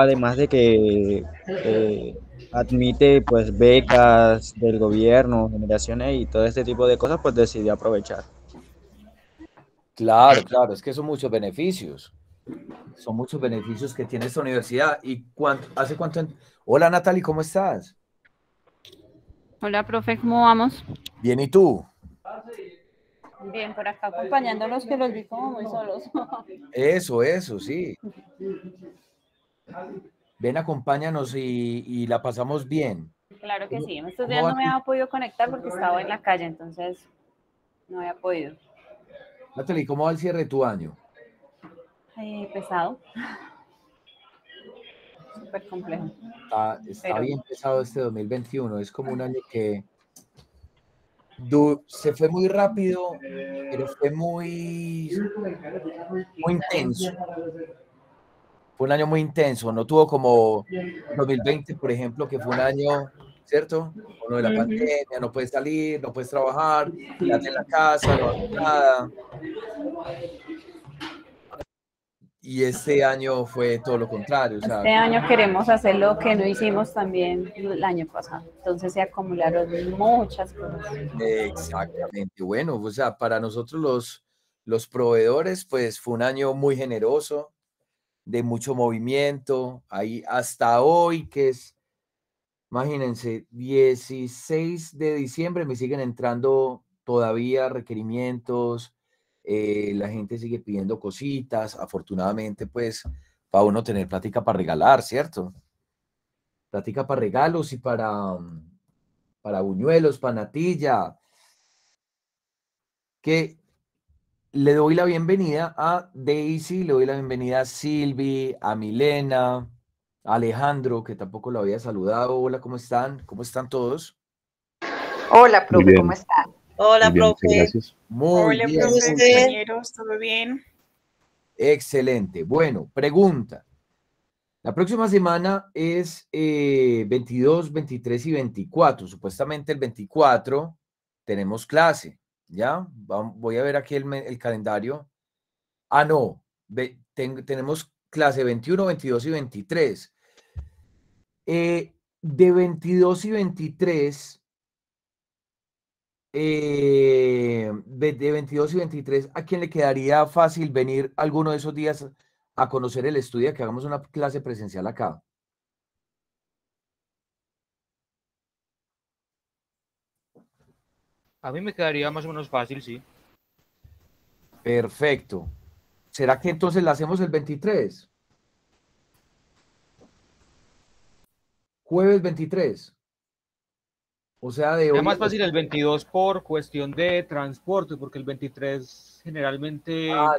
Además de que eh, admite pues becas del gobierno, generaciones y todo este tipo de cosas, pues decidió aprovechar. Claro, claro, es que son muchos beneficios. Son muchos beneficios que tiene esta universidad. ¿Y cuánto, hace cuánto? Hola Natalie, ¿cómo estás? Hola, profe, ¿cómo vamos? Bien, ¿y tú? Bien, por acá acompañándolos que los vi como muy solos. Eso, eso, sí. Ven, acompáñanos y, la pasamos bien. Claro que sí. Estos días no me ha podido conectar porque estaba en la calle, entonces no había podido. Natalie, ¿cómo va el cierre de tu año? Ay, pesado. Súper complejo. Está, bien pesado este 2021. Es como un año que se fue muy rápido, pero fue muy, muy intenso. Fue un año muy intenso, no tuvo como 2020, por ejemplo, que fue un año, ¿cierto? Uno de la pandemia, no puedes salir, no puedes trabajar, quedarte en la casa, no hay nada y este año fue todo lo contrario. Este año queremos hacer lo que no hicimos también el año pasado. Entonces se acumularon muchas cosas. Exactamente. Bueno, o sea, para nosotros los, los proveedores, pues fue un año muy generoso, de mucho movimiento. Ahí hasta hoy, que es, imagínense, 16 de diciembre, me siguen entrando todavía requerimientos, eh, la gente sigue pidiendo cositas, afortunadamente pues para uno tener plática para regalar, ¿cierto? Plática para regalos y para, mm, para buñuelos, panatilla Que le doy la bienvenida a Daisy, le doy la bienvenida a Silvi, a Milena, a Alejandro, que tampoco lo había saludado. Hola, ¿cómo están? ¿Cómo están todos? Hola, profe, ¿cómo están? Hola, profe. Muy Hola, bien. profe, ¿todo bien? Excelente. Bueno, pregunta. La próxima semana es 22, eh, 23 y 24. Supuestamente el 24 tenemos clase, ¿ya? Voy a ver aquí el, calendario. Ah, no. tenemos clase 21, 22 y 23. Eh, de 22 y 23 eh, de 22 y 23, ¿a quién le quedaría fácil venir alguno de esos días a conocer el estudio, que hagamos una clase presencial acá? A mí me quedaría más o menos fácil, sí. Perfecto. ¿Será que entonces la hacemos el 23? Jueves 23. O sea, de... Es más fácil el 22 por cuestión de transporte, porque el 23 generalmente, ah,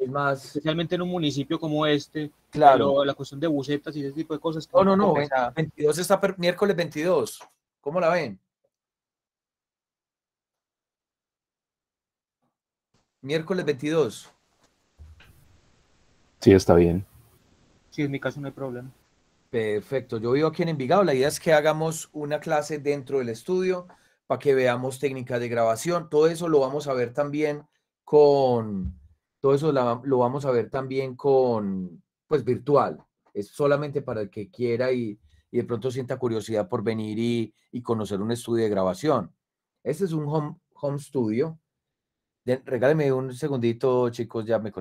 es más, especialmente en un municipio como este, claro. la cuestión de busetas y ese tipo de cosas. No, no, no, el 22 está miércoles 22. ¿Cómo la ven? Miércoles 22. Sí, está bien. Sí, en mi caso no hay problema. Perfecto, yo vivo aquí en Envigado, la idea es que hagamos una clase dentro del estudio para que veamos técnicas de grabación, todo eso lo vamos a ver también con, todo eso lo vamos a ver también con, pues virtual, es solamente para el que quiera y, de pronto sienta curiosidad por venir y, conocer un estudio de grabación. Este es un home, home studio. regáleme un segundito, chicos, ya me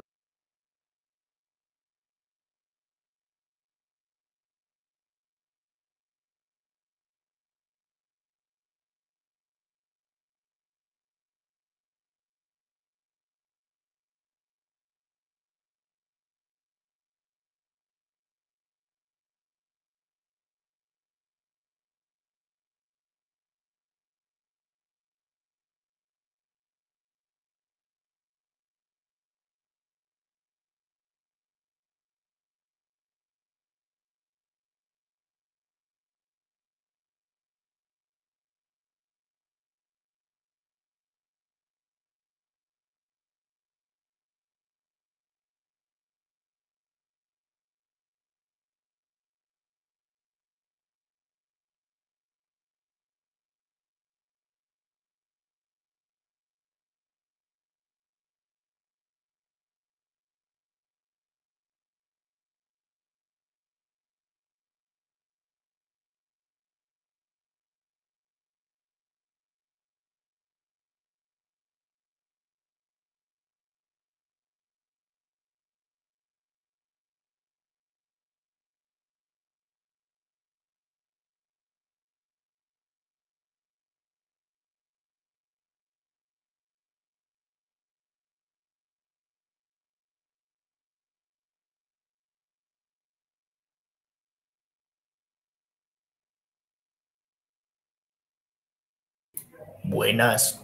Buenas.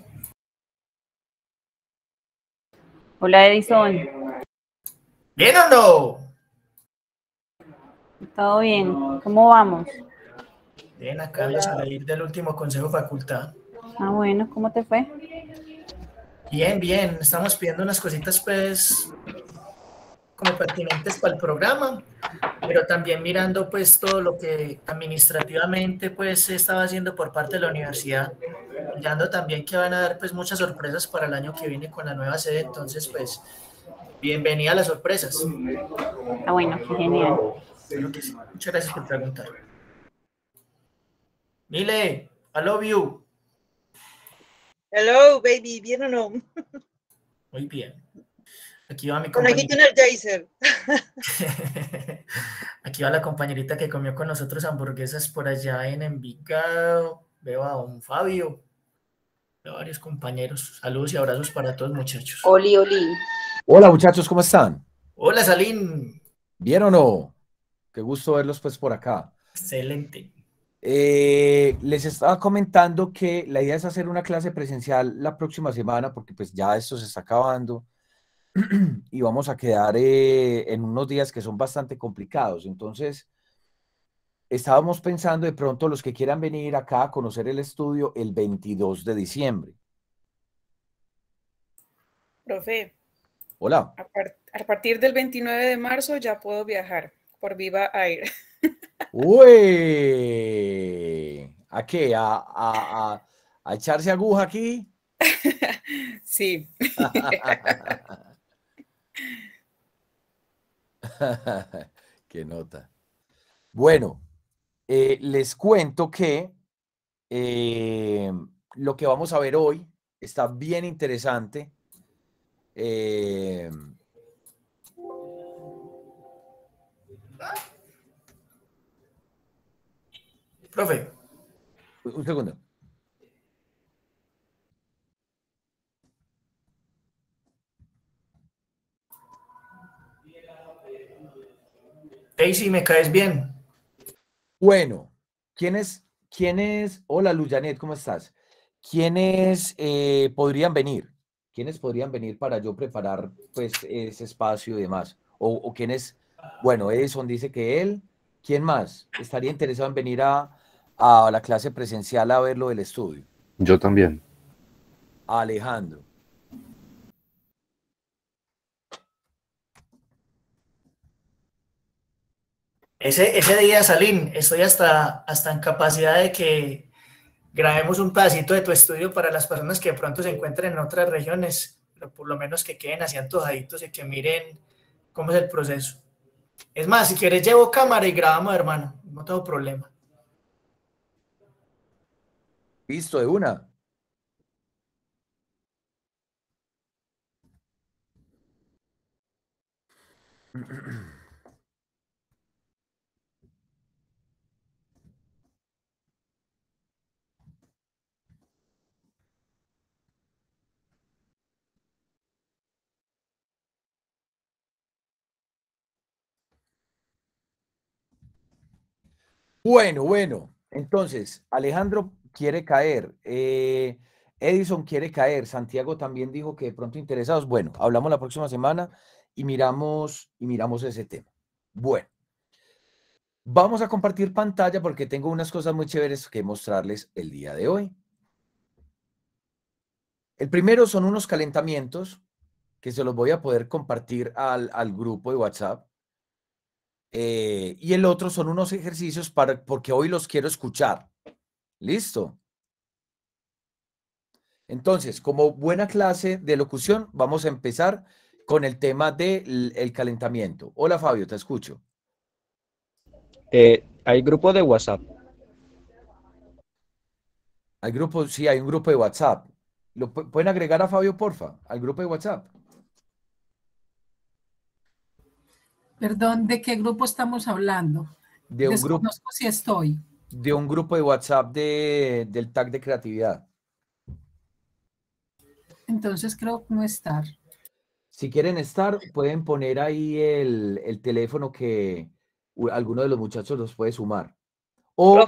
Hola Edison. ¿Bien o no? Todo bien. ¿Cómo vamos? Bien, acá de salir del último consejo facultad. Ah, bueno, ¿cómo te fue? Bien, bien. Estamos pidiendo unas cositas, pues, como pertinentes para el programa, pero también mirando, pues, todo lo que administrativamente, pues, se estaba haciendo por parte de la universidad también que van a dar pues muchas sorpresas para el año que viene con la nueva sede, entonces pues bienvenida a las sorpresas. Ah, bueno, qué genial. Muchas gracias por preguntar. Mile, I love you. Hello, baby, ¿bien o no? Muy bien. Aquí va mi compañerita. Aquí va la compañerita que comió con nosotros hamburguesas por allá en Envigado. Veo a un Fabio varios compañeros. Saludos y abrazos para todos, muchachos. Hola, muchachos, ¿cómo están? Hola, Salín. ¿Bien o no? Qué gusto verlos pues por acá. Excelente. Eh, les estaba comentando que la idea es hacer una clase presencial la próxima semana porque pues ya esto se está acabando y vamos a quedar eh, en unos días que son bastante complicados. Entonces, estábamos pensando de pronto los que quieran venir acá a conocer el estudio el 22 de diciembre. Profe. Hola. A, partir del 29 de marzo ya puedo viajar por Viva aire. Uy, ¿a qué? a echarse aguja aquí? sí. qué nota. Bueno, eh, les cuento que eh, lo que vamos a ver hoy está bien interesante. Eh, Profe. Un segundo. Daisy, me caes bien. Bueno, ¿quiénes? quiénes. Hola, Luz ¿cómo estás? ¿Quiénes eh, podrían venir? ¿Quiénes podrían venir para yo preparar pues ese espacio y demás? ¿O, quiénes? Bueno, Edison dice que él. ¿Quién más estaría interesado en venir a, a la clase presencial a ver lo del estudio? Yo también. Alejandro. Ese, día, Salín, estoy hasta, hasta en capacidad de que grabemos un pedacito de tu estudio para las personas que de pronto se encuentren en otras regiones, pero por lo menos que queden así antojaditos y que miren cómo es el proceso. Es más, si quieres llevo cámara y grabamos, hermano, no tengo problema. Listo, de una. Bueno, bueno. Entonces, Alejandro quiere caer. Eh, Edison quiere caer. Santiago también dijo que de pronto interesados. Bueno, hablamos la próxima semana y miramos, y miramos ese tema. Bueno. Vamos a compartir pantalla porque tengo unas cosas muy chéveres que mostrarles el día de hoy. El primero son unos calentamientos que se los voy a poder compartir al, al grupo de WhatsApp eh, y el otro son unos ejercicios para, porque hoy los quiero escuchar. Listo. Entonces, como buena clase de locución, vamos a empezar con el tema del el calentamiento. Hola Fabio, te escucho. Eh, hay grupo de WhatsApp. Hay grupo, sí, hay un grupo de WhatsApp. ¿Lo pueden agregar a Fabio, porfa, al grupo de WhatsApp? Perdón, ¿de qué grupo estamos hablando? De un grupo. si estoy. De un grupo de WhatsApp de, del tag de creatividad. Entonces creo que no estar. Si quieren estar, pueden poner ahí el, teléfono que alguno de los muchachos los puede sumar. O,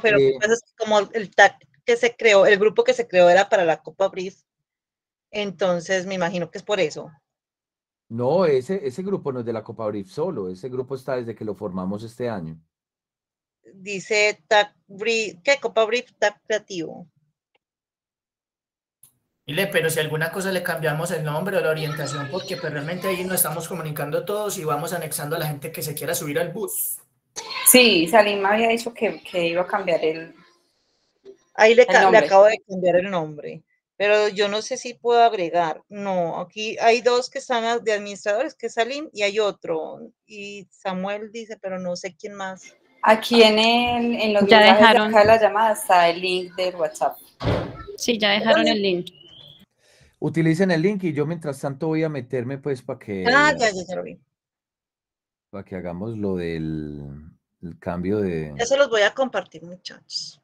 como el tag que se creó, el grupo que se creó era para la Copa Brief. Entonces me imagino que es por eso. No, ese, ese grupo no es de la Copa Brief solo, ese grupo está desde que lo formamos este año. Dice TAC ¿qué Copa Brief TAC Creativo? Dile, pero si alguna cosa le cambiamos el nombre o la orientación, porque pues, realmente ahí nos estamos comunicando todos y vamos anexando a la gente que se quiera subir al bus. Sí, Salim había dicho que, iba a cambiar el. Ahí le, le acabo de cambiar el nombre pero yo no sé si puedo agregar. No, aquí hay dos que están de administradores, que salen y hay otro. Y Samuel dice, pero no sé quién más. Aquí en, el, en los ya dejaron. la llamada está el link del WhatsApp. Sí, ya dejaron el link. Utilicen el link y yo mientras tanto voy a meterme pues para que... Ah, ya, lo Para que hagamos lo del cambio de... Ya se los voy a compartir muchachos.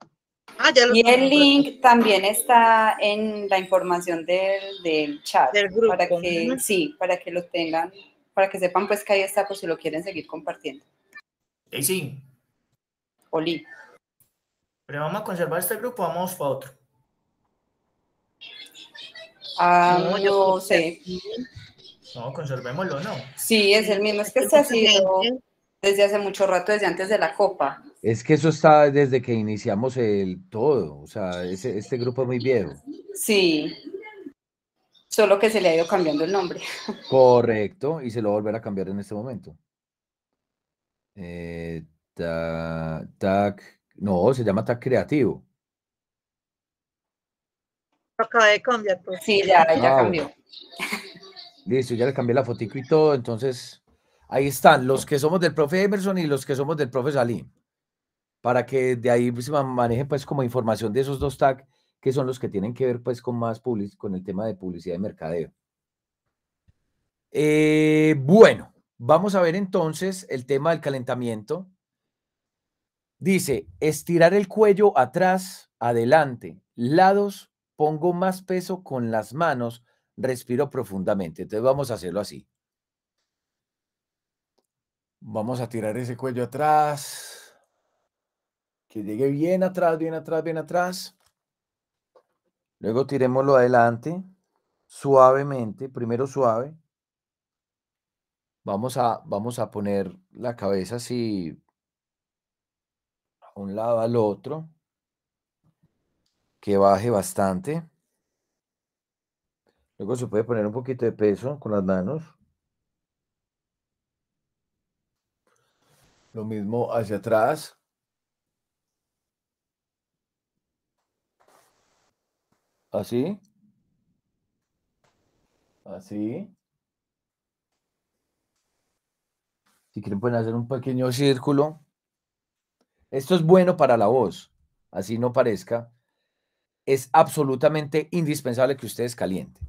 Ah, y el pues. link también está en la información del, chat. Para que, Sí, para que lo tengan, para que sepan pues que ahí está por si lo quieren seguir compartiendo. sí. Oli. Pero vamos a conservar este grupo, vamos para otro. Ah, no, sé. No, conservémoslo, ¿no? Sí, es el mismo, es que pues se ha sido desde hace mucho rato, desde antes de la copa. Es que eso está desde que iniciamos el todo, o sea, este grupo es muy viejo. Sí, solo que se le ha ido cambiando el nombre. Correcto, y se lo volverá a volver a cambiar en este momento. Eh, no, se llama TAC Creativo. Acaba de cambiar. Pues. Sí, ya, ya ah, cambió. Listo, ya le cambié la fotico y todo, entonces ahí están los que somos del profe Emerson y los que somos del profe Salim para que de ahí pues, se maneje pues como información de esos dos tags que son los que tienen que ver pues con más con el tema de publicidad y mercadeo. Eh, bueno, vamos a ver entonces el tema del calentamiento. Dice, estirar el cuello atrás, adelante, lados, pongo más peso con las manos, respiro profundamente. Entonces vamos a hacerlo así. Vamos a tirar ese cuello atrás, que llegue bien atrás, bien atrás, bien atrás. Luego tirémoslo adelante, suavemente, primero suave. Vamos a, vamos a poner la cabeza así a un lado al otro, que baje bastante. Luego se puede poner un poquito de peso con las manos. Lo mismo hacia atrás. Así. Así. Si quieren pueden hacer un pequeño círculo. Esto es bueno para la voz, así no parezca. Es absolutamente indispensable que ustedes calienten.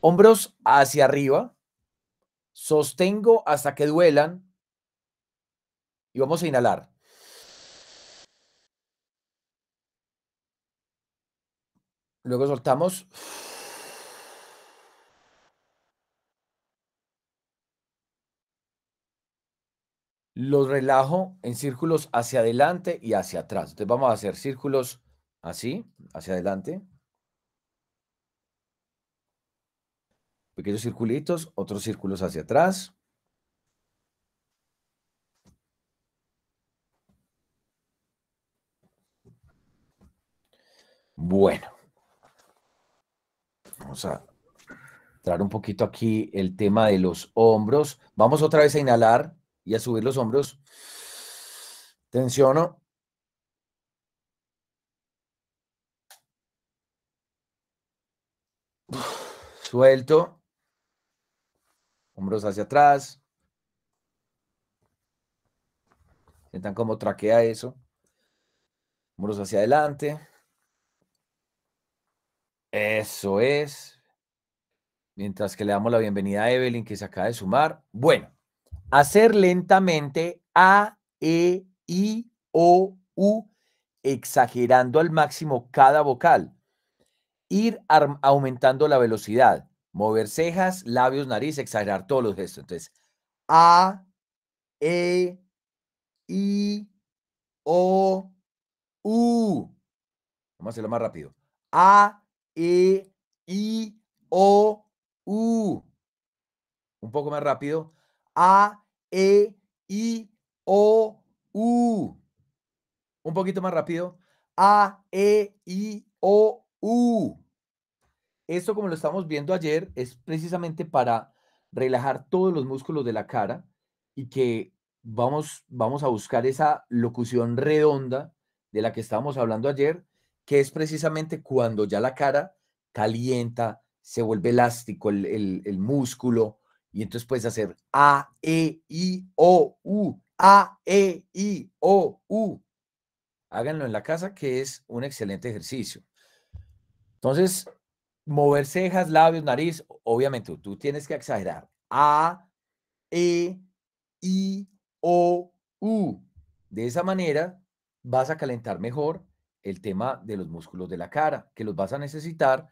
Hombros hacia arriba. Sostengo hasta que duelan. Y vamos a inhalar. Luego soltamos. Los relajo en círculos hacia adelante y hacia atrás. Entonces vamos a hacer círculos así, hacia adelante. Pequeños circulitos, otros círculos hacia atrás. Bueno. Vamos a entrar un poquito aquí el tema de los hombros. Vamos otra vez a inhalar y a subir los hombros. Tensiono. Suelto. Hombros hacia atrás. Sientan cómo traquea eso. Hombros hacia adelante. Eso es. Mientras que le damos la bienvenida a Evelyn, que se acaba de sumar. Bueno, hacer lentamente A, E, I, O, U, exagerando al máximo cada vocal. Ir aumentando la velocidad. Mover cejas, labios, nariz, exagerar todos los gestos. Entonces, A, E, I, O, U. Vamos a hacerlo más rápido. A, e, I, O, U. Un poco más rápido. A, E, I, O, U. Un poquito más rápido. A, E, I, O, U. Esto, como lo estamos viendo ayer, es precisamente para relajar todos los músculos de la cara y que vamos, vamos a buscar esa locución redonda de la que estábamos hablando ayer que es precisamente cuando ya la cara calienta, se vuelve elástico el, músculo, y entonces puedes hacer A, E, I, O, U, A, E, I, O, U. Háganlo en la casa, que es un excelente ejercicio. Entonces, mover cejas, labios, nariz, obviamente tú tienes que exagerar. A, E, I, O, U. De esa manera vas a calentar mejor el tema de los músculos de la cara, que los vas a necesitar.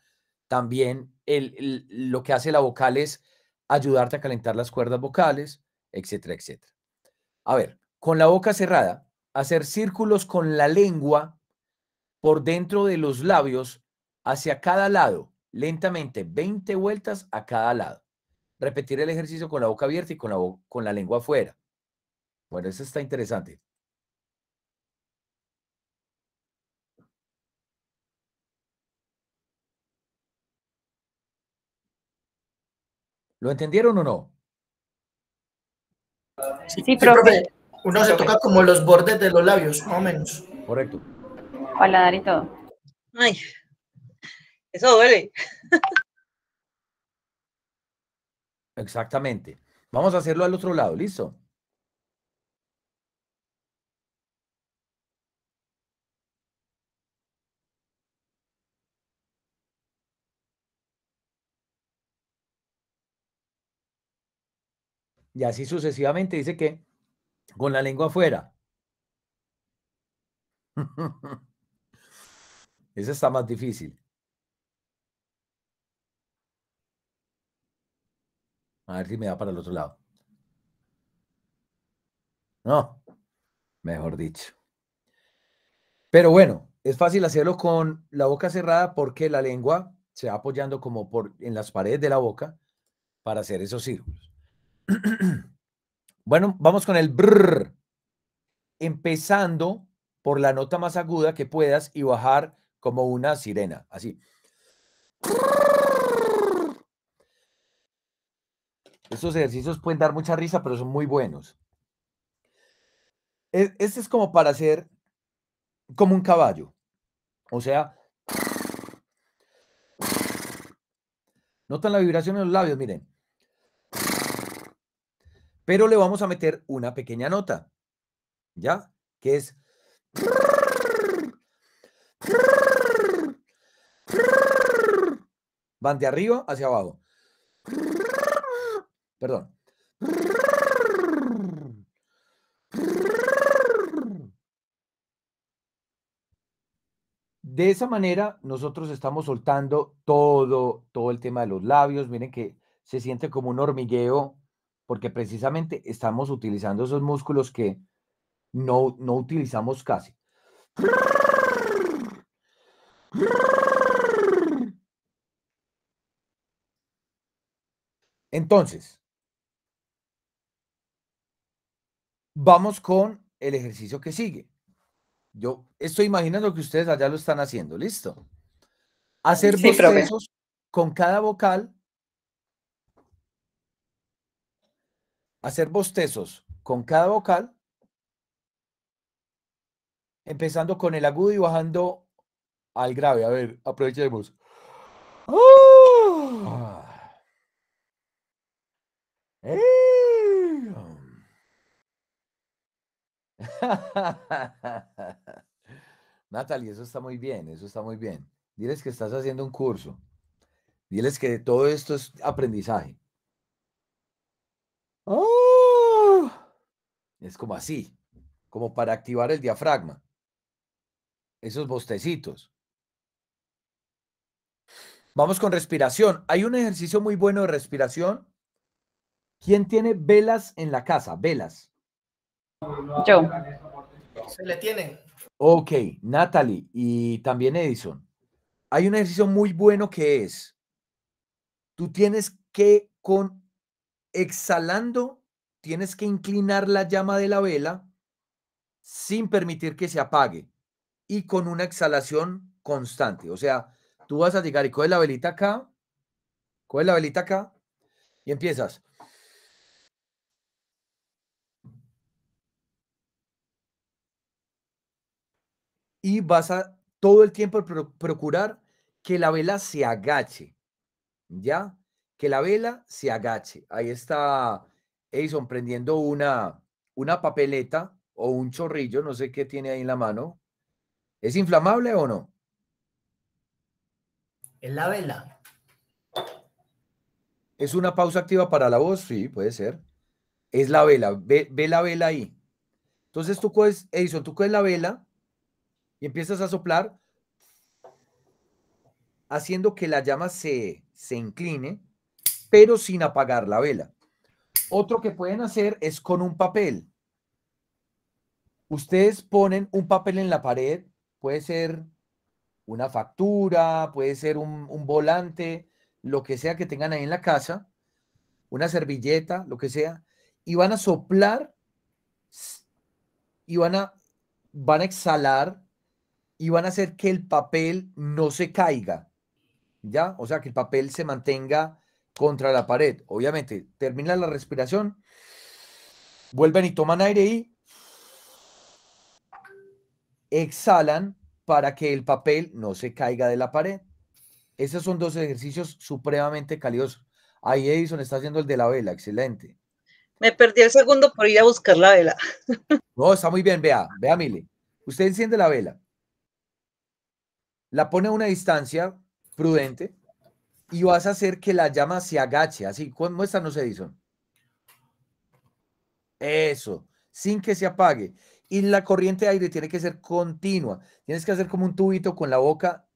También el, lo que hace la vocal es ayudarte a calentar las cuerdas vocales, etcétera, etcétera. A ver, con la boca cerrada, hacer círculos con la lengua por dentro de los labios hacia cada lado, lentamente, 20 vueltas a cada lado. Repetir el ejercicio con la boca abierta y con la, con la lengua afuera. Bueno, eso está interesante. ¿Lo entendieron o no? Sí, profe. uno se toca como los bordes de los labios, más o menos. Correcto. Paladar y todo. Ay, eso duele. Exactamente. Vamos a hacerlo al otro lado, ¿listo? y así sucesivamente dice que con la lengua afuera. Esa está más difícil. A ver si me da para el otro lado. No, mejor dicho. Pero bueno, es fácil hacerlo con la boca cerrada porque la lengua se va apoyando como por en las paredes de la boca para hacer esos círculos. bueno, vamos con el brr. Empezando por la nota más aguda que puedas y bajar como una sirena, así. Estos ejercicios pueden dar mucha risa, pero son muy buenos. E-, este es como para hacer como un caballo. O sea, notan la vibración en los labios, miren. Pero le vamos a meter una pequeña nota, ¿ya? Que es... Van de arriba hacia abajo. Perdón. De esa manera nosotros estamos soltando todo, todo el tema de los labios. Miren que se siente como un hormigueo porque precisamente estamos utilizando esos músculos que no, utilizamos casi. Entonces, vamos con el ejercicio que sigue. Yo estoy imaginando que ustedes allá lo están haciendo, listo. Hacer procesos con cada vocal hacer bostezos con cada vocal, empezando con el agudo y bajando al grave. A ver, aprovechemos. Ah. Natalie, eso está muy bien, eso está muy bien. Diles que estás haciendo un curso. Diles que todo esto es aprendizaje. ¡Oh! es como así, como para activar el diafragma. Esos bostecitos. Vamos con respiración. Hay un ejercicio muy bueno de respiración. ¿Quién tiene velas en la casa? Velas. Yo. Se le tienen. Ok, Natalie y también Edison. Hay un ejercicio muy bueno que es, tú tienes que con exhalando, tienes que inclinar la llama de la vela sin permitir que se apague y con una exhalación constante. O sea, tú vas a llegar y coge la velita acá, coge la velita acá y empiezas. Y vas a todo el tiempo procurar que la vela se agache, ¿ya? que la vela se agache. Ahí está Edison prendiendo una, una papeleta o un chorrillo, no sé qué tiene ahí en la mano. ¿Es inflamable o no? Es la vela. ¿Es una pausa activa para la voz? Sí, puede ser. Es la vela. Ve, la vela ahí. Entonces tú coges, Edison, tú coges la vela y empiezas a soplar haciendo que la llama se, se incline pero sin apagar la vela. Otro que pueden hacer es con un papel. Ustedes ponen un papel en la pared, puede ser una factura, puede ser un, volante, lo que sea que tengan ahí en la casa, una servilleta, lo que sea, y van a soplar y van a, van a exhalar y van a hacer que el papel no se caiga, ¿ya? O sea, que el papel se mantenga contra la pared. Obviamente, termina la respiración, vuelven y toman aire y exhalan para que el papel no se caiga de la pared. Esos son dos ejercicios supremamente caliosos. Ahí Edison está haciendo el de la vela, excelente. Me perdí el segundo por ir a buscar la vela. No, está muy bien, vea, vea, Mile. Usted enciende la vela, la pone a una distancia prudente, y vas a hacer que la llama se agache, así, muéstranos Edison. Eso, sin que se apague. Y la corriente de aire tiene que ser continua. Tienes que hacer como un tubito con la boca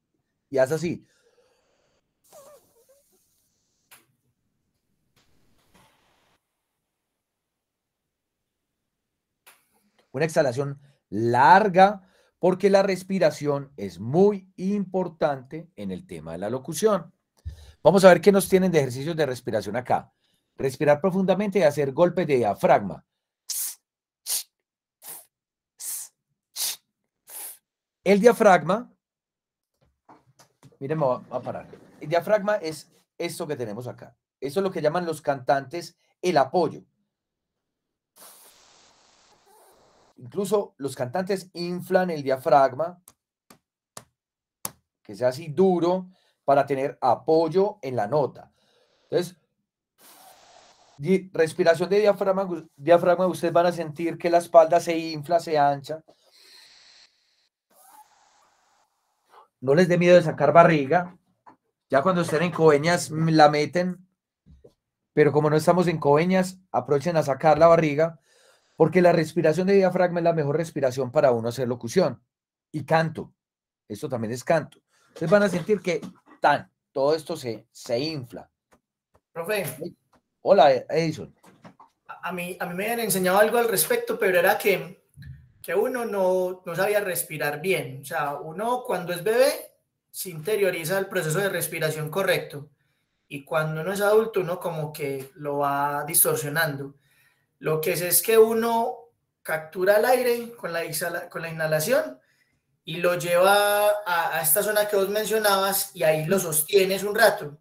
y haz así. Una exhalación larga, porque la respiración es muy importante en el tema de la locución. Vamos a ver qué nos tienen de ejercicios de respiración acá. Respirar profundamente y hacer golpes de diafragma. El diafragma, miren, me voy a parar. El diafragma es esto que tenemos acá. Eso es lo que llaman los cantantes el apoyo. Incluso los cantantes inflan el diafragma, que sea así duro, para tener apoyo en la nota. Entonces, respiración de diafragma, diafragma, ustedes van a sentir que la espalda se infla, se ancha. No les dé miedo de sacar barriga. Ya cuando estén en coeñas mm, la meten, pero como no estamos en coeñas, aprovechen a sacar la barriga, porque la respiración de diafragma es la mejor respiración para uno hacer locución y canto. Esto también es canto. Ustedes van a sentir que todo esto se, se infla. Profe. Hola, Edison. A mí, a mí me han enseñado algo al respecto, pero era que, que uno no, no sabía respirar bien. O sea, uno cuando es bebé se interioriza el proceso de respiración correcto y cuando uno es adulto uno como que lo va distorsionando. Lo que es es que uno captura el aire con la, con la inhalación y lo lleva a, esta zona que vos mencionabas y ahí lo sostienes un rato,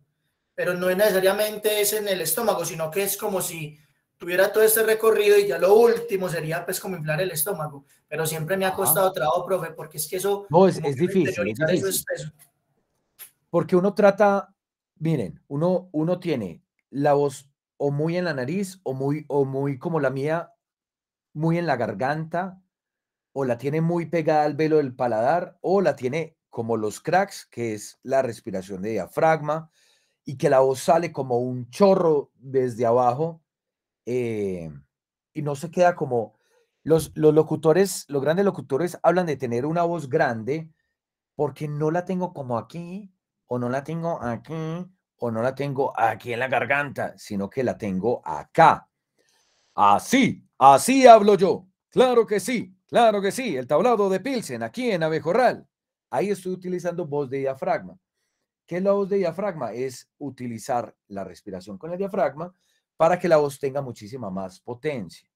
pero no es necesariamente es en el estómago, sino que es como si tuviera todo este recorrido y ya lo último sería pues como inflar el estómago, pero siempre me ha ah. costado trabajo, profe, porque es que eso... No, es, difícil. porque uno trata, miren, uno, uno tiene la voz o muy en la nariz o muy, o muy como la mía, muy en la garganta, o la tiene muy pegada al velo del paladar o la tiene como los cracks, que es la respiración de diafragma y que la voz sale como un chorro desde abajo eh, y no se queda como... Los, los locutores, los grandes locutores hablan de tener una voz grande porque no la tengo como aquí o no la tengo aquí o no la tengo aquí en la garganta, sino que la tengo acá. Así, así hablo yo. Claro que sí. Claro que sí, el tablado de Pilsen, aquí en Abejorral. Ahí estoy utilizando voz de diafragma. ¿Qué es la voz de diafragma? Es utilizar la respiración con el diafragma para que la voz tenga muchísima más potencia.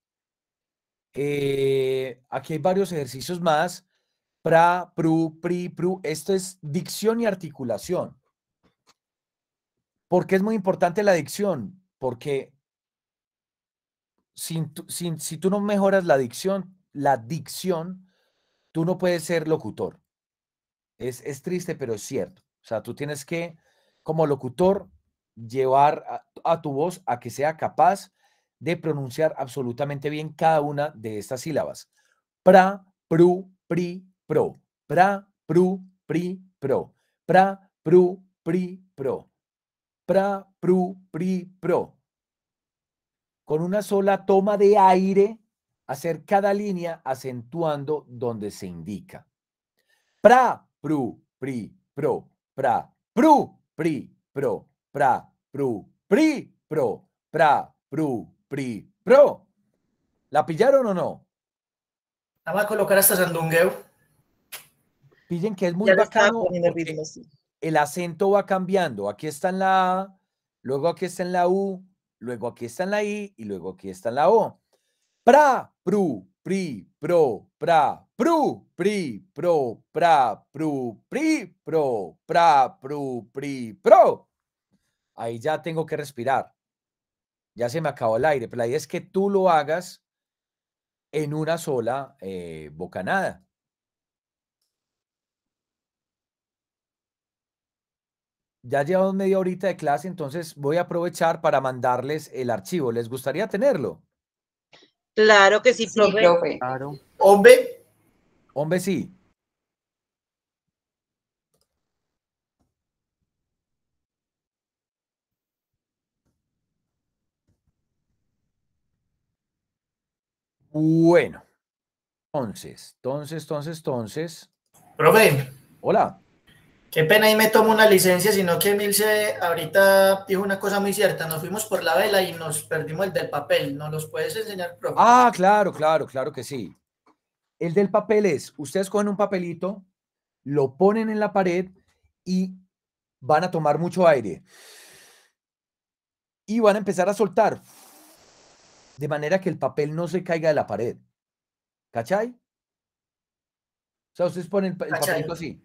Eh, aquí hay varios ejercicios más. Pra, pru, pri, pru. Esto es dicción y articulación. ¿Por qué es muy importante la dicción? Porque si tú no mejoras la dicción, la dicción, tú no puedes ser locutor. Es, es triste, pero es cierto. O sea, tú tienes que, como locutor, llevar a, tu voz a que sea capaz de pronunciar absolutamente bien cada una de estas sílabas. Pra, pru, pri, pro. Pra, pru, pri, pro. Pra, pru, pri, pro. Pra, pru, pri, pro. Con una sola toma de aire hacer cada línea acentuando donde se indica. Pra, pru, pri, pro, pra, pru, pri, pro, pra, pru, pri, pro, pra, pru, pri, pro. ¿La pillaron o no? La a colocar hasta sandungueo. Pillen que es muy bacano. El, el acento va cambiando. Aquí está en la A, luego aquí está en la U, luego aquí está en la I y luego aquí está en la O pra, pru, pri, pro, pra, pru, pri, pro, pra, pru, pri, pro, pra, pru, pri, pro. Ahí ya tengo que respirar. Ya se me acabó el aire, pero ahí es que tú lo hagas en una sola eh, bocanada. Ya llevamos media horita de clase, entonces voy a aprovechar para mandarles el archivo. ¿Les gustaría tenerlo? Claro que sí, profe. Hombre. Hombre, sí. Bueno, entonces, entonces, entonces, entonces. Profe. Hola. Qué pena y me tomo una licencia, sino que Milce ahorita dijo una cosa muy cierta, nos fuimos por la vela y nos perdimos el del papel, ¿no los puedes enseñar, profe? Ah, claro, claro, claro que sí. El del papel es, ustedes cogen un papelito, lo ponen en la pared y van a tomar mucho aire. Y van a empezar a soltar, de manera que el papel no se caiga de la pared. ¿Cachai? O sea, ustedes ponen el papelito así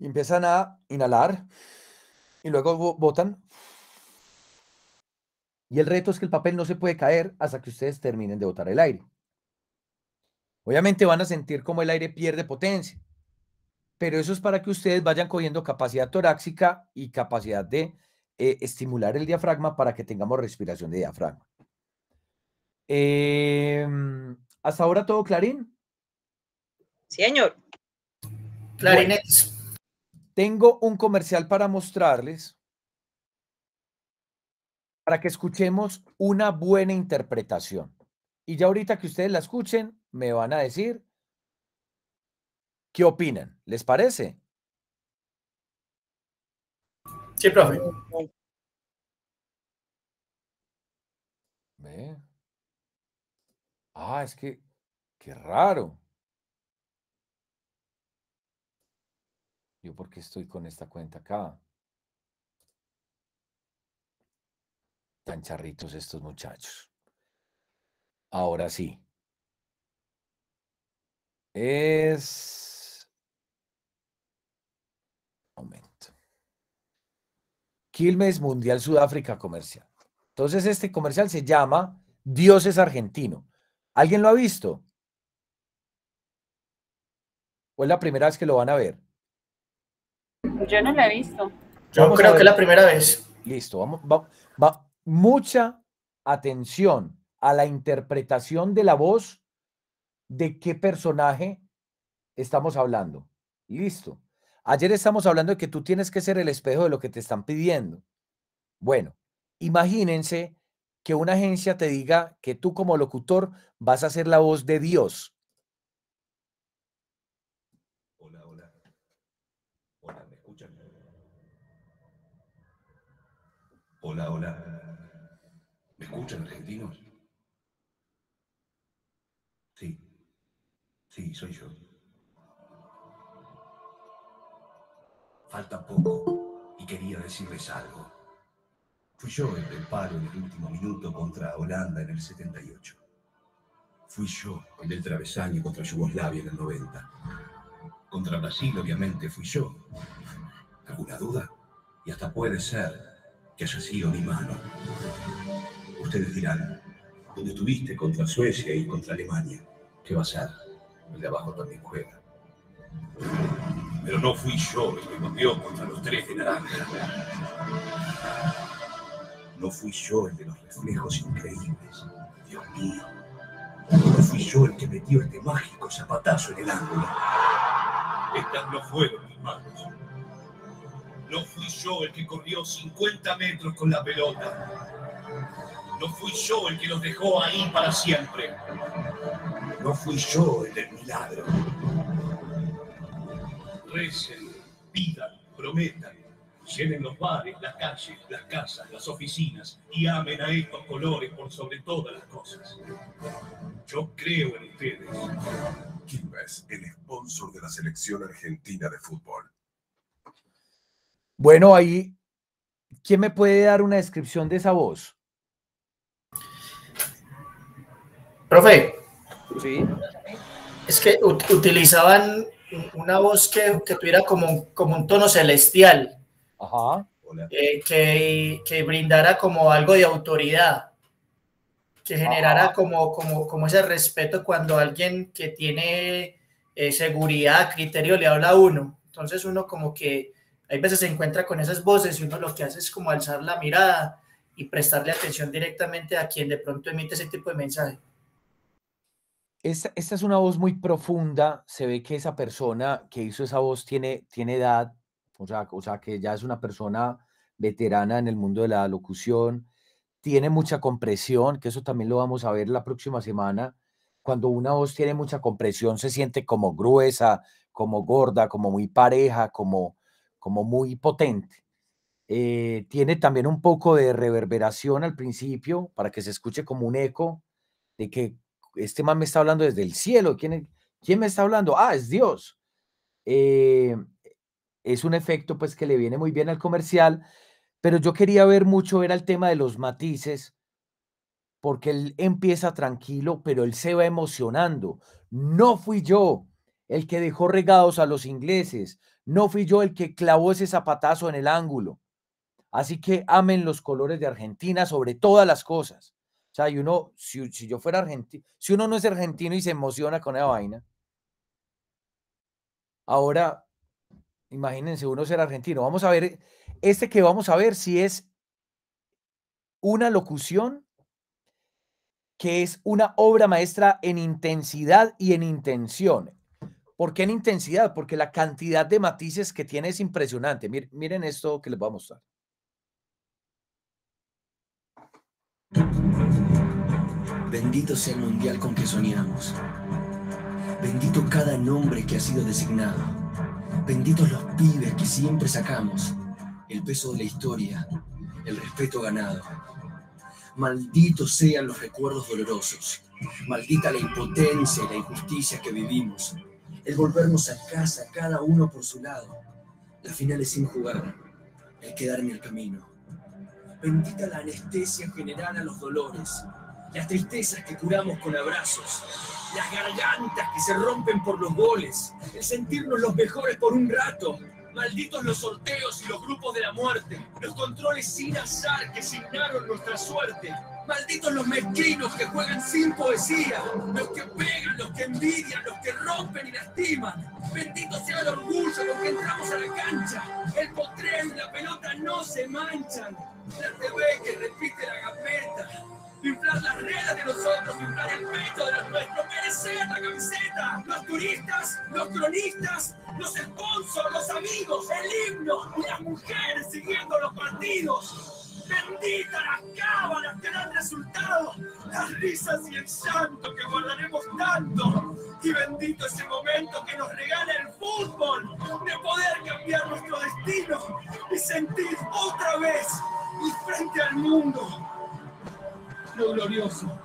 empiezan a inhalar y luego botan. Y el reto es que el papel no se puede caer hasta que ustedes terminen de botar el aire. Obviamente van a sentir como el aire pierde potencia, pero eso es para que ustedes vayan cogiendo capacidad torácica y capacidad de eh, estimular el diafragma para que tengamos respiración de diafragma. Em, ¿Hasta ahora todo clarín? Señor. Clarinetes. Tengo un comercial para mostrarles para que escuchemos una buena interpretación. Y ya ahorita que ustedes la escuchen, me van a decir qué opinan. ¿Les parece? Sí, profe. Ah, es que, qué raro. porque por qué estoy con esta cuenta acá? Tan charritos estos muchachos. Ahora sí. Es... Momento. Quilmes Mundial Sudáfrica Comercial. Entonces este comercial se llama Dios es argentino. ¿Alguien lo ha visto? ¿O es la primera vez que lo van a ver? Yo no la he visto. Yo creo que es la primera vez. Listo, vamos, va, mucha atención a la interpretación de la voz de qué personaje estamos hablando. Listo. Ayer estamos hablando de que tú tienes que ser el espejo de lo que te están pidiendo. Bueno, imagínense que una agencia te diga que tú como locutor vas a ser la voz de Dios. Hola, hola. ¿Me escuchan, argentinos? Sí. Sí, soy yo. Falta poco y quería decirles algo. Fui yo el del paro en el último minuto contra Holanda en el 78. Fui yo el del travesaño contra Yugoslavia en el 90. Contra Brasil, obviamente, fui yo. ¿Alguna duda? Y hasta puede ser que haya sido mi mano. Ustedes dirán, ¿dónde estuviste contra Suecia y contra Alemania, ¿qué va a ser? El de abajo también juega. Pero no fui yo el que golpeó contra los tres de naranja. No fui yo el de los reflejos increíbles. Dios mío. No fui yo el que metió este mágico zapatazo en el ángulo. Estas no fueron mis manos. No fui yo el que corrió 50 metros con la pelota. No fui yo el que los dejó ahí para siempre. No fui yo el del milagro. Recen, pidan, prometan. Llenen los bares, las calles, las casas, las oficinas y amen a estos colores por sobre todas las cosas. Yo creo en ustedes. Quilmes, el sponsor de la selección argentina de fútbol. Bueno, ahí, ¿quién me puede dar una descripción de esa voz? Profe. Sí. Es que utilizaban una voz que, tuviera como, como un tono celestial. Ajá. Eh, que, que, brindara como algo de autoridad, que generara como, como, ese respeto cuando alguien que tiene eh, seguridad, criterio, le habla a uno. Entonces uno como que hay veces se encuentra con esas voces y uno lo que hace es como alzar la mirada y prestarle atención directamente a quien de pronto emite ese tipo de mensaje. Esta, es una voz muy profunda, se ve que esa persona que hizo esa voz tiene, tiene edad, o sea, o sea que ya es una persona veterana en el mundo de la locución, tiene mucha compresión, que eso también lo vamos a ver la próxima semana. Cuando una voz tiene mucha compresión se siente como gruesa, como gorda, como muy pareja, como, como muy potente. Eh, tiene también un poco de reverberación al principio para que se escuche como un eco de que este man me está hablando desde el cielo. ¿Quién, quién me está hablando? Ah, es Dios. Eh, es un efecto pues que le viene muy bien al comercial, pero yo quería ver mucho, era el tema de los matices, porque él empieza tranquilo, pero él se va emocionando. No fui yo el que dejó regados a los ingleses, no fui yo el que clavó ese zapatazo en el ángulo. Así que amen los colores de Argentina sobre todas las cosas. O sea, uno, si, yo fuera argentino, si uno no es argentino y se emociona con esa vaina, ahora imagínense uno ser argentino. Vamos a ver, este que vamos a ver si es una locución que es una obra maestra en intensidad y en intención. ¿Por qué en intensidad? Porque la cantidad de matices que tiene es impresionante. Miren, esto que les voy a mostrar. Bendito sea el mundial con que soñamos. Bendito cada nombre que ha sido designado. Benditos los pibes que siempre sacamos. El peso de la historia, el respeto ganado. Malditos sean los recuerdos dolorosos. Maldita la impotencia y la injusticia que vivimos el volvernos a casa, cada uno por su lado. La final es sin jugar, el quedar en el camino. Bendita la anestesia general a los dolores, las tristezas que curamos con abrazos, las gargantas que se rompen por los goles, el sentirnos los mejores por un rato. Malditos los sorteos y los grupos de la muerte, los controles sin azar que asignaron nuestra suerte, Malditos los mezquinos que juegan sin poesía, los que pegan, los que envidian, los que rompen y lastiman. Bendito sea el orgullo, los que entramos a la cancha. El potrero y la pelota no se manchan. La TV que repite la gafeta. Inflar las redes de nosotros, inflar el pecho de los nuestros, merecer la camiseta. Los turistas, los cronistas, los sponsors, los amigos, el himno, y las mujeres siguiendo los partidos Bendita la cábalas que dan resultado, las risas y el santo que guardaremos tanto. Y bendito ese momento que nos regala el fútbol de poder cambiar nuestro destino y sentir otra vez y frente al mundo lo glorioso,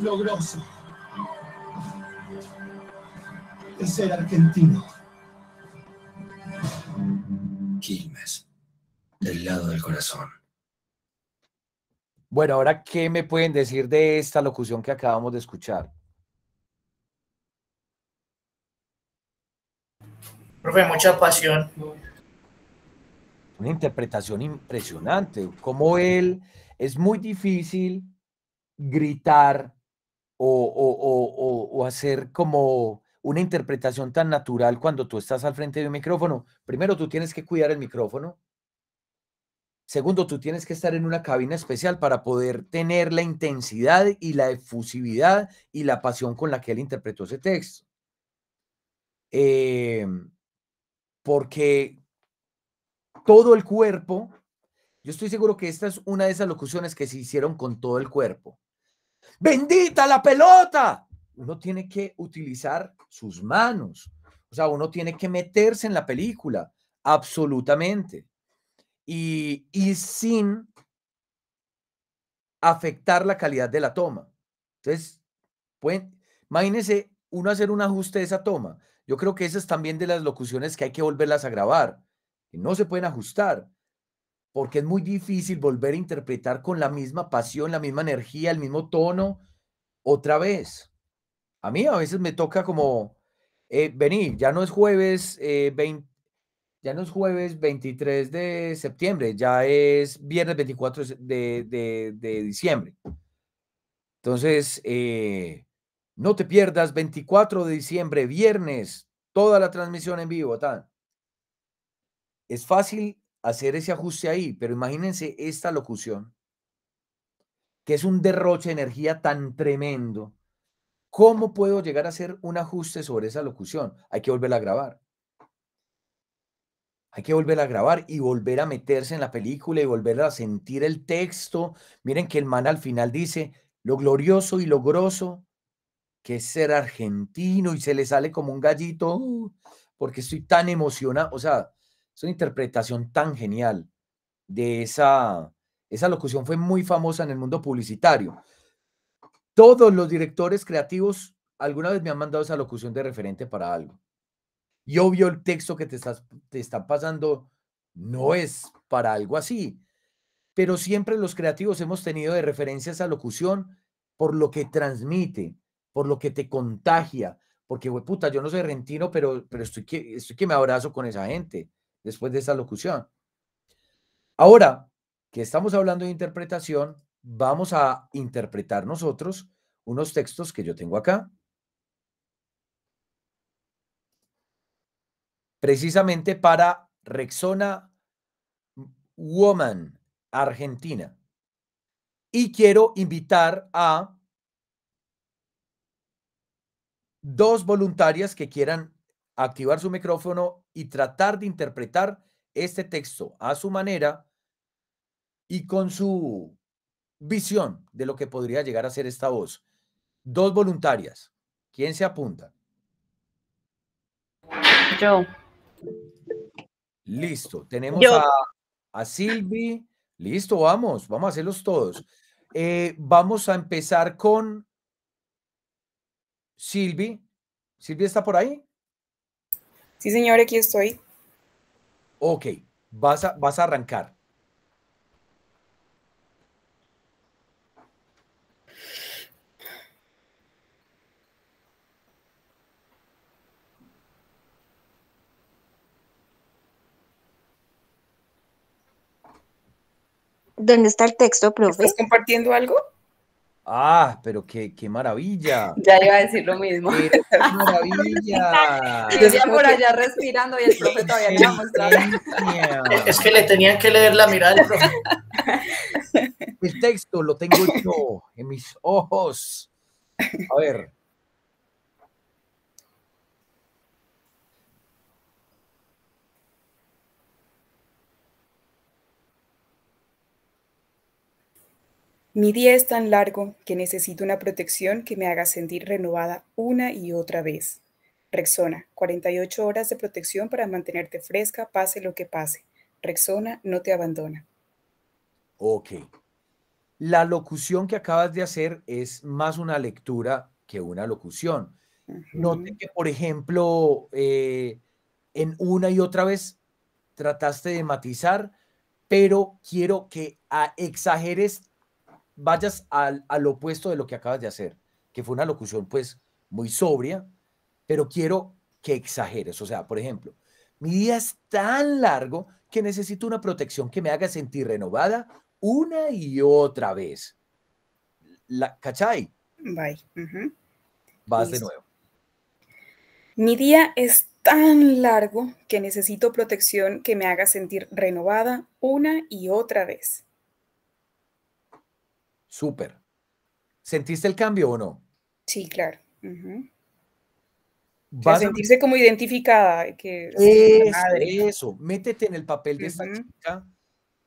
lo grosso de ser argentino. Quilmes del lado del corazón. Bueno, ahora, ¿qué me pueden decir de esta locución que acabamos de escuchar? Profe, mucha pasión. Una interpretación impresionante. Como él, es muy difícil gritar o, o, hacer como una interpretación tan natural cuando tú estás al frente de un micrófono. Primero, tú tienes que cuidar el micrófono Segundo, tú tienes que estar en una cabina especial para poder tener la intensidad y la efusividad y la pasión con la que él interpretó ese texto. Em, porque todo el cuerpo, yo estoy seguro que esta es una de esas locuciones que se hicieron con todo el cuerpo. ¡Bendita la pelota! Uno tiene que utilizar sus manos, o sea, uno tiene que meterse en la película, absolutamente y, sin afectar la calidad de la toma. Entonces, pueden, imagínense uno hacer un ajuste de esa toma. Yo creo que esas también de las locuciones que hay que volverlas a grabar, que no se pueden ajustar, porque es muy difícil volver a interpretar con la misma pasión, la misma energía, el mismo tono, otra vez. A mí a veces me toca como, eh, venir. ya no es jueves 20, eh, ya no es jueves 23 de septiembre, ya es viernes 24 de, diciembre. Entonces, eh, no te pierdas 24 de diciembre, viernes, toda la transmisión en vivo. tal Es fácil hacer ese ajuste ahí, pero imagínense esta locución, que es un derroche de energía tan tremendo. ¿Cómo puedo llegar a hacer un ajuste sobre esa locución? Hay que volverla a grabar. Hay que volver a grabar y volver a meterse en la película y volver a sentir el texto. Miren que el man al final dice lo glorioso y logroso que es ser argentino y se le sale como un gallito uh. porque estoy tan emocionado. O sea, es una interpretación tan genial de esa, esa locución fue muy famosa en el mundo publicitario. Todos los directores creativos alguna vez me han mandado esa locución de referente para algo. Y obvio el texto que te, estás, te está pasando no es para algo así. Pero siempre los creativos hemos tenido de referencia esa locución por lo que transmite, por lo que te contagia. Porque, güey, puta, yo no soy rentino, pero, pero estoy, que, estoy que me abrazo con esa gente después de esa locución. Ahora que estamos hablando de interpretación, vamos a interpretar nosotros unos textos que yo tengo acá. precisamente para Rexona Woman Argentina. Y quiero invitar a dos voluntarias que quieran activar su micrófono y tratar de interpretar este texto a su manera y con su visión de lo que podría llegar a ser esta voz. Dos voluntarias. ¿Quién se apunta? Yo. Listo, tenemos a, Silvi. Listo, vamos, vamos a hacerlos todos. Eh, vamos a empezar con Silvi. ¿Silvi está por ahí? Sí, señor, aquí estoy. Ok, vas a, vas a arrancar. ¿Dónde está el texto, profe? ¿Estás compartiendo algo? Ah, pero qué, qué maravilla. Ya iba a decir lo mismo. Qué maravilla. Yo por allá respirando y el profe todavía a mostrar. Es que le tenían que leer la mirada del profe. El texto lo tengo yo en mis ojos. A ver, Mi día es tan largo que necesito una protección que me haga sentir renovada una y otra vez. Rexona, 48 horas de protección para mantenerte fresca, pase lo que pase. Rexona no te abandona. Ok. La locución que acabas de hacer es más una lectura que una locución. Uh que, por ejemplo, eh, en una y otra vez trataste de matizar, pero quiero que exageres vayas al, opuesto de lo que acabas de hacer, que fue una locución pues muy sobria, pero quiero que exageres. O sea, por ejemplo, mi día es tan largo que necesito una protección que me haga sentir renovada una y otra vez. La, ¿Cachai? Bye. Vas de nuevo. Mi día es tan largo que necesito protección que me haga sentir renovada una y otra vez. Súper. ¿Sentiste el cambio o no? Sí, claro. Va sentirse como identificada. Que, eso, madre. eso, métete en el papel de esta chica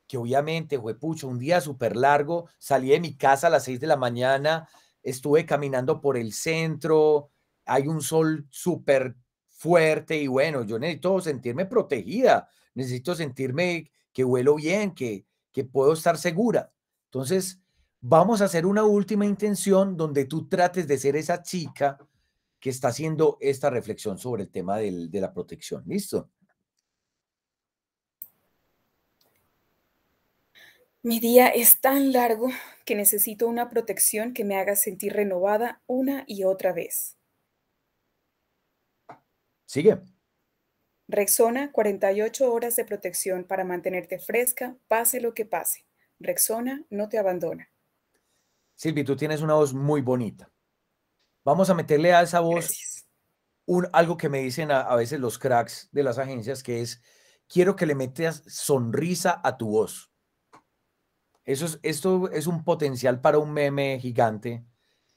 que obviamente, fue pucho, un día súper largo, salí de mi casa a las seis de la mañana, estuve caminando por el centro, hay un sol súper fuerte y bueno, yo necesito sentirme protegida, necesito sentirme que huelo bien, que, que puedo estar segura. Entonces, vamos a hacer una última intención donde tú trates de ser esa chica que está haciendo esta reflexión sobre el tema de la protección. ¿Listo? Mi día es tan largo que necesito una protección que me haga sentir renovada una y otra vez. Sigue. Rexona, 48 horas de protección para mantenerte fresca, pase lo que pase. Rexona no te abandona. Silvi, tú tienes una voz muy bonita. Vamos a meterle a esa voz un, algo que me dicen a, veces los cracks de las agencias, que es, quiero que le metas sonrisa a tu voz. Eso es, esto es un potencial para un meme gigante.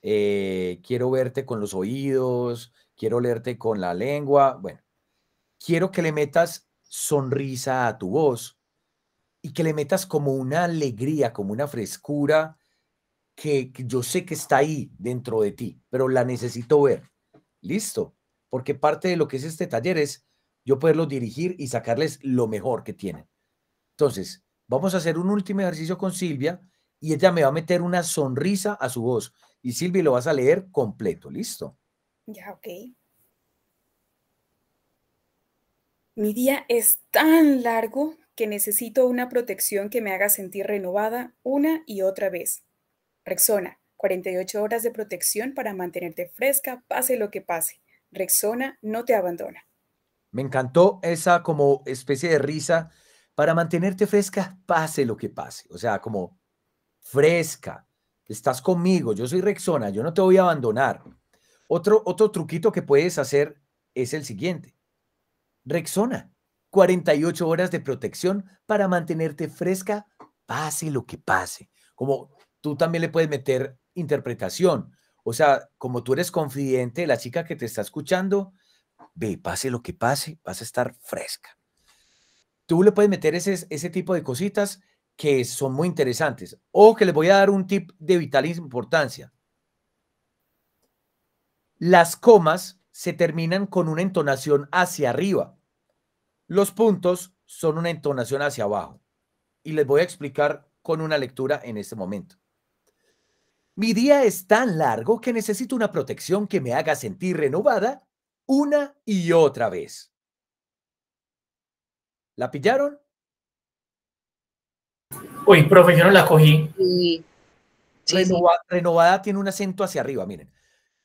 Eh, quiero verte con los oídos, quiero leerte con la lengua. Bueno, quiero que le metas sonrisa a tu voz y que le metas como una alegría, como una frescura que, yo sé que está ahí dentro de ti, pero la necesito ver. Listo, porque parte de lo que es este taller es yo poderlos dirigir y sacarles lo mejor que tienen. Entonces, vamos a hacer un último ejercicio con Silvia y ella me va a meter una sonrisa a su voz. Y Silvia, lo vas a leer completo, ¿listo? Ya, ok. Mi día es tan largo que necesito una protección que me haga sentir renovada una y otra vez. Rexona, 48 horas de protección para mantenerte fresca, pase lo que pase. Rexona no te abandona. Me encantó esa como especie de risa para mantenerte fresca, pase lo que pase. O sea, como fresca, estás conmigo, yo soy Rexona, yo no te voy a abandonar. Otro, otro truquito que puedes hacer es el siguiente. Rexona, 48 horas de protección para mantenerte fresca, pase lo que pase. Como tú también le puedes meter interpretación. O sea, como tú eres confidente de la chica que te está escuchando, ve, pase lo que pase, vas a estar fresca. Tú le puedes meter ese, ese tipo de cositas que son muy interesantes. O que les voy a dar un tip de vital importancia. Las comas se terminan con una entonación hacia arriba. Los puntos son una entonación hacia abajo. Y les voy a explicar con una lectura en este momento. Mi día es tan largo que necesito una protección que me haga sentir renovada una y otra vez. ¿La pillaron? Uy, profe, yo no la cogí. Sí. Renovada tiene un acento hacia arriba, miren.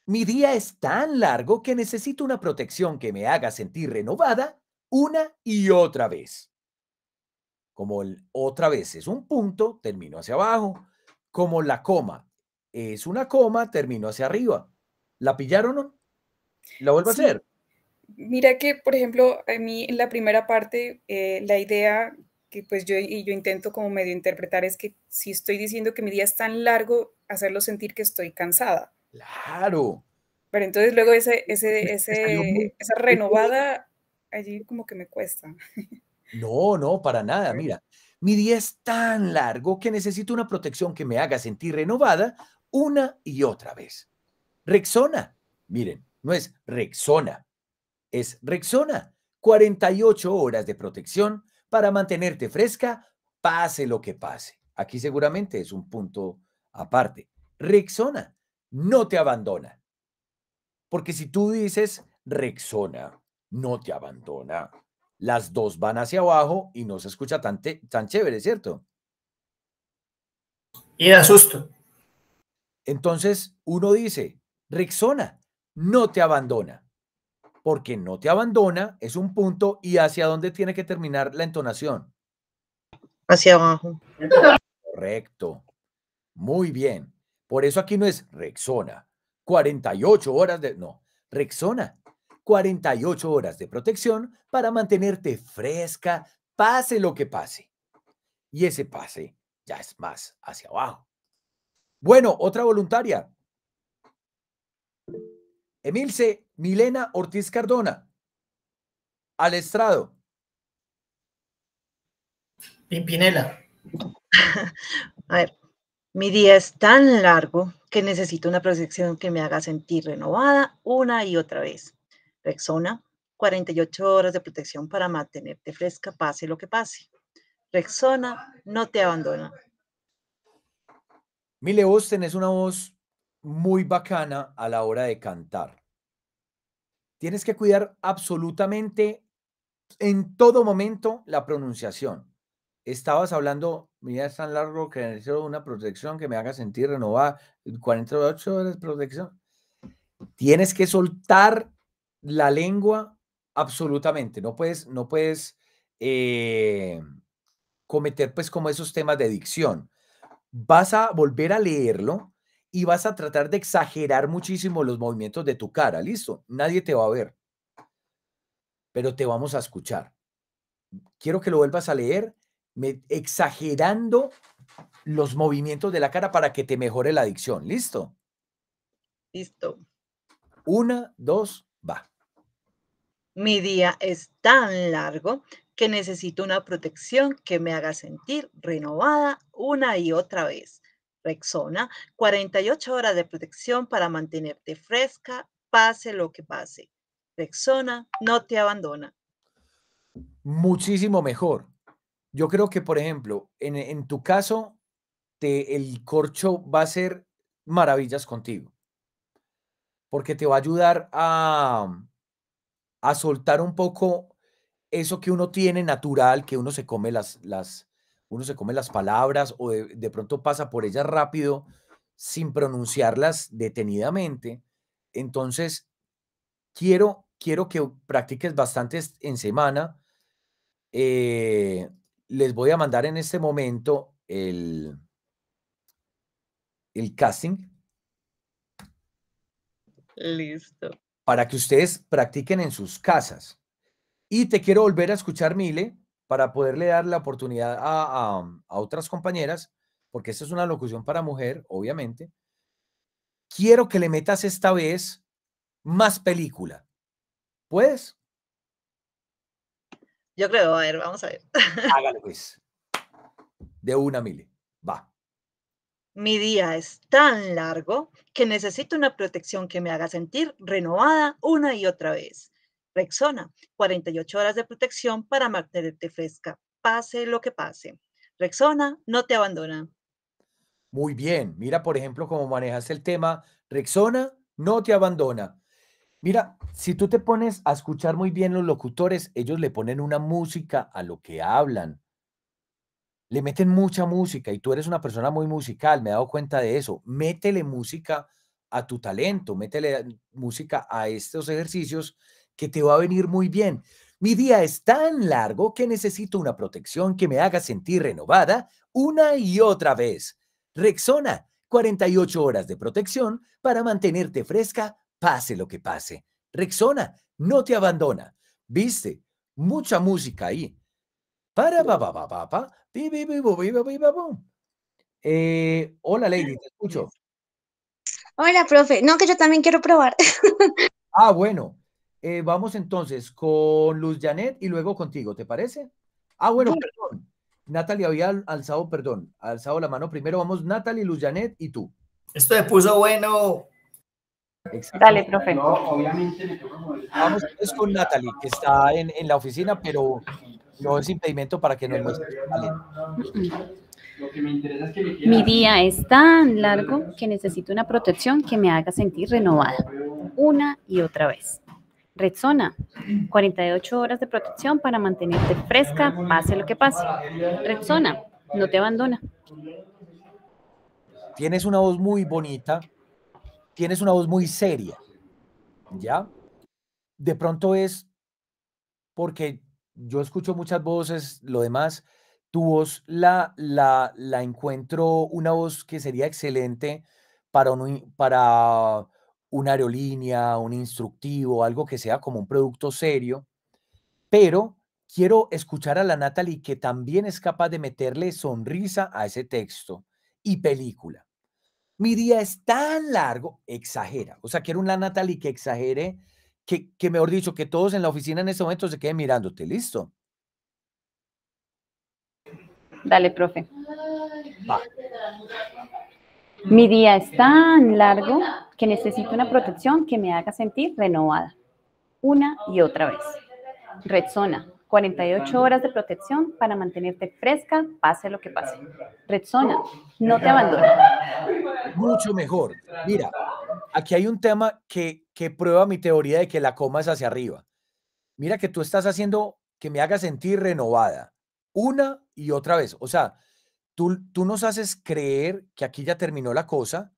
Mi día es tan largo que necesito una protección que me haga sentir renovada una y otra vez. Como el otra vez es un punto, termino hacia abajo. Como la coma es una coma, terminó hacia arriba. ¿La pillaron o no? ¿La vuelvo a hacer? Mira que, por ejemplo, a mí en la primera parte, eh, la idea que pues yo, y yo intento como medio interpretar es que si estoy diciendo que mi día es tan largo, hacerlo sentir que estoy cansada. Claro. Pero entonces luego ese, ese esa renovada allí como que me cuesta. No, no, para nada. Mira, mi día es tan largo que necesito una protección que me haga sentir renovada una y otra vez. Rexona, miren, no es Rexona, es Rexona. 48 horas de protección para mantenerte fresca, pase lo que pase. Aquí seguramente es un punto aparte. Rexona no te abandona. Porque si tú dices Rexona, no te abandona. Las dos van hacia abajo y no se escucha tan, tan chévere, ¿cierto? Y da susto. Entonces uno dice, Rexona no te abandona, porque no te abandona es un punto y hacia dónde tiene que terminar la entonación. Hacia abajo. Correcto. Muy bien. Por eso aquí no es Rexona, 48 horas de... No, Rexona, 48 horas de protección para mantenerte fresca, pase lo que pase. Y ese pase ya es más hacia abajo. Bueno, otra voluntaria. Emilce Milena Ortiz Cardona. Al estrado. Pimpinela. A ver, mi día es tan largo que necesito una protección que me haga sentir renovada una y otra vez. Rexona, 48 horas de protección para mantenerte fresca, pase lo que pase. Rexona no te abandona, Mile, vos tenés una voz muy bacana a la hora de cantar. Tienes que cuidar absolutamente en todo momento la pronunciación. Estabas hablando, mira, es tan largo que necesito una protección que me haga sentir renovada. 48 horas de protección. Tienes que soltar la lengua absolutamente. No puedes, no puedes eh, cometer pues como esos temas de dicción vas a volver a leerlo y vas a tratar de exagerar muchísimo los movimientos de tu cara. Listo, nadie te va a ver, pero te vamos a escuchar. Quiero que lo vuelvas a leer me, exagerando los movimientos de la cara para que te mejore la adicción. ¿Listo? Listo. Una, dos, va. Mi día es tan largo que necesito una protección que me haga sentir renovada una y otra vez. Rexona, 48 horas de protección para mantenerte fresca, pase lo que pase. Rexona no te abandona. Muchísimo mejor. Yo creo que, por ejemplo, en, tu caso, el corcho va a ser maravillas contigo, porque te va a ayudar a, a soltar un poco eso que uno tiene natural, que uno se come las, las, uno se come las palabras o de, pronto pasa por ellas rápido sin pronunciarlas detenidamente. Entonces, quiero, quiero que practiques bastante en semana. Eh, les voy a mandar en este momento el, el casting. Listo. Para que ustedes practiquen en sus casas. Y te quiero volver a escuchar, Mile, para poderle dar la oportunidad a, mm, otras compañeras, porque esta es una locución para mujer, obviamente. Quiero que le metas esta vez más película. ¿Puedes? Yo creo, a ver, vamos a ver. Hágalo pues. De una, Mile. Va. Mi día es tan largo que necesito una protección que me haga sentir renovada una y otra vez. Rexona, 48 horas de protección para mantenerte fresca, pase lo que pase. Rexona no te abandona. Muy bien, mira por ejemplo cómo manejas el tema, Rexona no te abandona. Mira, si tú te pones a escuchar muy bien los locutores, ellos le ponen una música a lo que hablan. Le meten mucha música y tú eres una persona muy musical, me he dado cuenta de eso. Métele música a tu talento, métele música a estos ejercicios que te va a venir muy bien. Mi día es tan largo que necesito una protección que me haga sentir renovada una y otra vez. Rexona, 48 horas de protección para mantenerte fresca, pase lo que pase. Rexona, no te abandona. Viste, mucha música ahí. Para, pa, pa, pa, hola, Lady, te escucho. Hola, profe. No, que yo también quiero probar. ah, bueno. Eh, vamos entonces con Luz Janet y luego contigo, ¿te parece? Ah, bueno, Natalia perdón. Natalie había alzado, perdón, alzado la mano. Primero vamos Natalie, Luz Janet y tú. Esto se puso bueno. Dale, profe. obviamente me Vamos entonces con Natalie, que está en, la oficina, pero no es impedimento para que nos muestre. Mi día es tan largo que necesito una protección que me haga sentir renovada una y otra vez zona. 48 horas de protección para mantenerte fresca, pase lo que pase. Redzona, no te abandona. Tienes una voz muy bonita, tienes una voz muy seria, ¿ya? De pronto es porque yo escucho muchas voces, lo demás, tu voz la, la, la encuentro una voz que sería excelente para, para una aerolínea, un instructivo, algo que sea como un producto serio, pero quiero escuchar a la Natalie que también es capaz de meterle sonrisa a ese texto y película. Mi día es tan largo, exagera. O sea, quiero una Natalie que exagere, que, que mejor dicho, que todos en la oficina en este momento se queden mirándote, ¿listo? Dale, profe. Mi día es tan largo que necesito una protección que me haga sentir renovada, una y otra vez. Redzona, 48 horas de protección para mantenerte fresca, pase lo que pase. Redzona, no te abandona. Mucho mejor. Mira, aquí hay un tema que, que prueba mi teoría de que la coma es hacia arriba. Mira que tú estás haciendo que me haga sentir renovada, una y otra vez. O sea, tú, tú nos haces creer que aquí ya terminó la cosa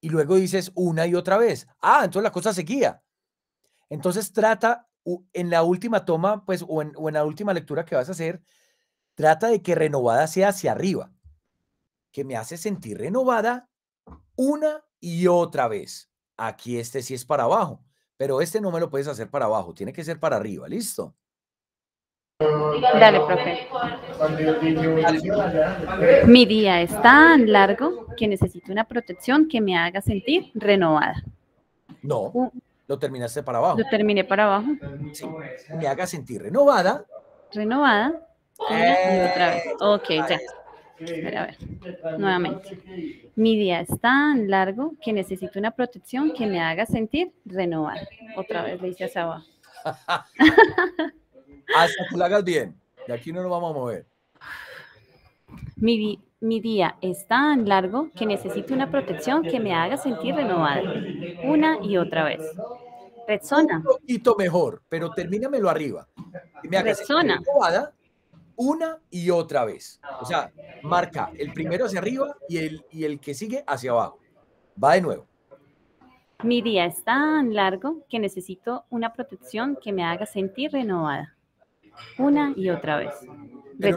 y luego dices una y otra vez, ah, entonces la cosa seguía. Entonces trata en la última toma, pues, en, o en la última lectura que vas a hacer, trata de que renovada sea hacia arriba, que me hace sentir renovada una y otra vez. Aquí este sí es para abajo, pero este no me lo puedes hacer para abajo, tiene que ser para arriba, listo. Dale, profe. Mi día es tan largo que necesito una protección que me haga sentir renovada. No, uh. lo terminaste para abajo. Lo terminé para abajo. Sí, me haga sentir renovada. Renovada. Eh. otra vez. Ok, ya. ver, a ver. Nuevamente. Mi día es tan largo que necesito una protección que me haga sentir renovada. Otra vez le hice hacia abajo. Hasta que lo hagas bien. De aquí no nos vamos a mover. Mi, mi día es tan largo que necesito una protección que me haga sentir renovada una y otra vez. Resona. Un poquito mejor, pero termínamelo arriba. Resona. me una y otra vez. O sea, marca el primero hacia arriba y el, y el que sigue hacia abajo. Va de nuevo. Mi día es tan largo que necesito una protección que me haga sentir renovada una y otra vez. Pero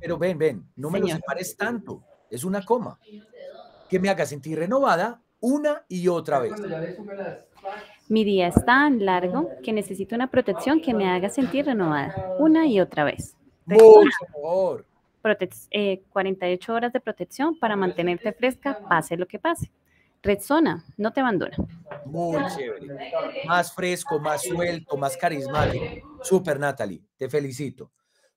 pero ven, ven, no me lo separes tanto. Es una coma. Que me haga sentir renovada una y otra vez. Mi día es tan largo que necesito una protección que me haga sentir renovada una y otra vez. Por favor. 48 eh, horas de protección para mantenerte fresca, pase lo que pase. zona. no te abandona. Muy chévere. Más fresco, más suelto, más carismático. Super, Natalie, te felicito.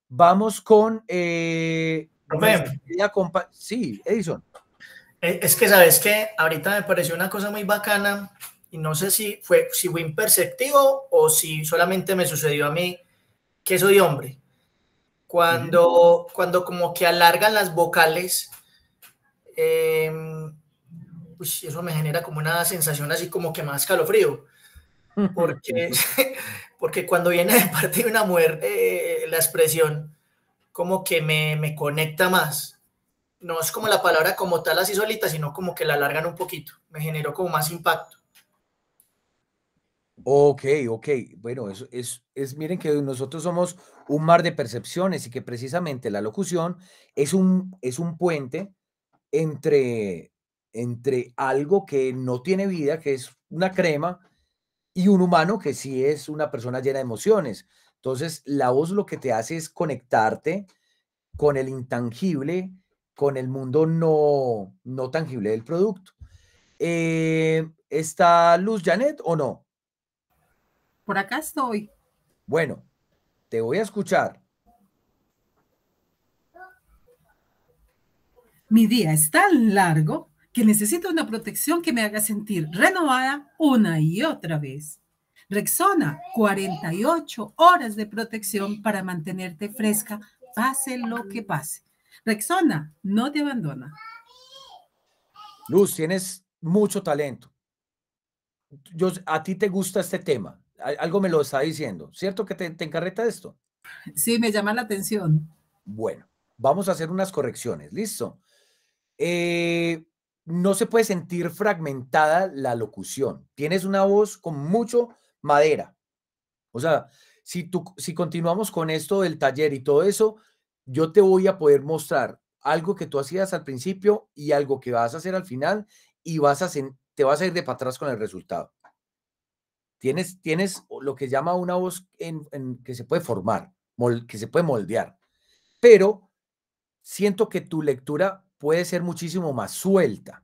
Vamos con... Eh, sí, Edison. Eh, es que, ¿sabes que Ahorita me pareció una cosa muy bacana y no sé si fue, si imperceptivo o si solamente me sucedió a mí que soy hombre. Cuando, cuando como que alargan las vocales, pues eso me genera como una sensación así como que más calofrío. Porque, porque cuando viene de parte de una mujer, eh, la expresión como que me, me, conecta más. No es como la palabra como tal así solita, sino como que la alargan un poquito. Me generó como más impacto. Ok, ok. Bueno, eso es, es, miren que nosotros somos un mar de percepciones y que precisamente la locución es un, es un puente entre, entre algo que no tiene vida, que es una crema, y un humano que sí es una persona llena de emociones. Entonces, la voz lo que te hace es conectarte con el intangible, con el mundo no, no tangible del producto. Eh, ¿Está Luz Janet o no? Por acá estoy. Bueno, te voy a escuchar. Mi día es tan largo que necesito una protección que me haga sentir renovada una y otra vez. Rexona, 48 horas de protección para mantenerte fresca, pase lo que pase. Rexona, no te abandona. Luz, tienes mucho talento. Yo, a ti te gusta este tema. Algo me lo está diciendo. ¿Cierto que te, te encarreta esto? Sí, me llama la atención. Bueno, vamos a hacer unas correcciones. ¿Listo? Eh, no se puede sentir fragmentada la locución. Tienes una voz con mucho madera. O sea, si, tú, si continuamos con esto del taller y todo eso, yo te voy a poder mostrar algo que tú hacías al principio y algo que vas a hacer al final y vas a te vas a ir de para atrás con el resultado. Tienes, tienes lo que llama una voz en, que se puede formar, que se puede moldear, pero siento que tu lectura puede ser muchísimo más suelta.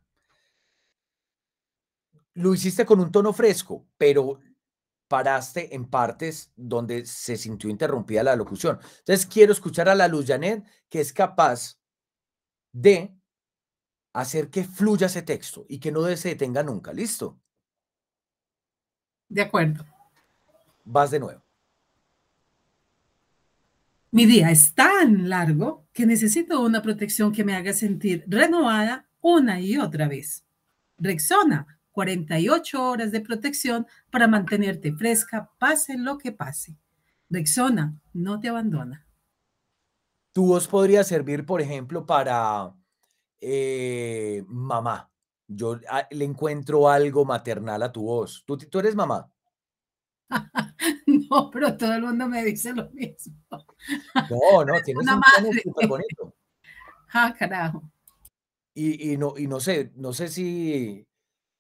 Lo hiciste con un tono fresco, pero paraste en partes donde se sintió interrumpida la locución. Entonces quiero escuchar a la Luz Janet que es capaz de hacer que fluya ese texto y que no se detenga nunca. ¿Listo? De acuerdo. Vas de nuevo. Mi día es tan largo que necesito una protección que me haga sentir renovada una y otra vez. Rexona, 48 horas de protección para mantenerte fresca, pase lo que pase. Rexona no te abandona. Tu voz podría servir, por ejemplo, para eh, mamá. Yo ah, le encuentro algo maternal a tu voz. Tú, tú eres mamá. no, pero todo el mundo me dice lo mismo. No, no, tienes un madre. súper bonito. Ah, carajo. Y, no, y no sé, no sé si,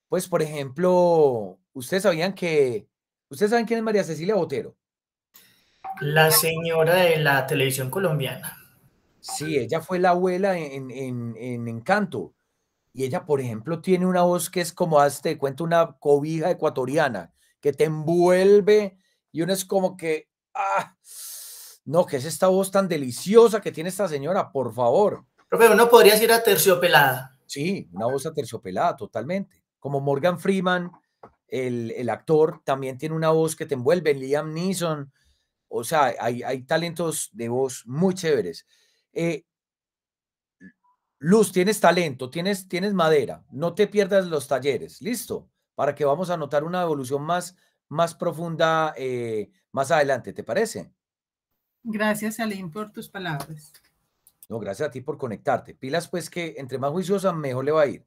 pues, por ejemplo, ustedes sabían que, ustedes saben quién es María Cecilia Botero. La señora de la televisión colombiana. Sí, ella fue la abuela en, Encanto. Y ella, por ejemplo, tiene una voz que es como, hazte cuenta, una cobija ecuatoriana, que te envuelve y uno es como que, ah, no, que es esta voz tan deliciosa que tiene esta señora, por favor. Profe, uno podría ir a terciopelada. Sí, una voz terciopelada, totalmente. Como Morgan Freeman, el, actor, también tiene una voz que te envuelve. Liam Neeson, o sea, hay, talentos de voz muy chéveres. Eh, Luz, tienes talento, tienes, tienes madera, no te pierdas los talleres, listo, para que vamos a notar una evolución más, más profunda eh, más adelante, ¿te parece? Gracias, Aline, por tus palabras. No, gracias a ti por conectarte. Pilas, pues que entre más juiciosa, mejor le va a ir.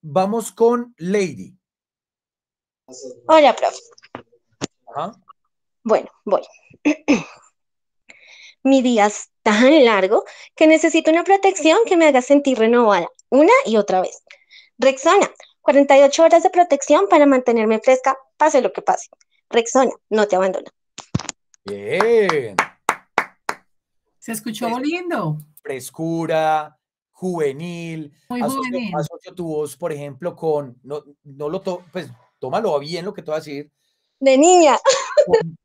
Vamos con Lady. Hola, profe. Bueno, voy. Mi día es tan largo que necesito una protección que me haga sentir renovada una y otra vez. Rexona, 48 horas de protección para mantenerme fresca, pase lo que pase. Rexona, no te abandona. Bien. Se escuchó Fres Frescura, juvenil. Muy asocio, juvenil. Asocio tu voz, por ejemplo, con, no, lo, pues tómalo bien lo que te voy a decir. De niña.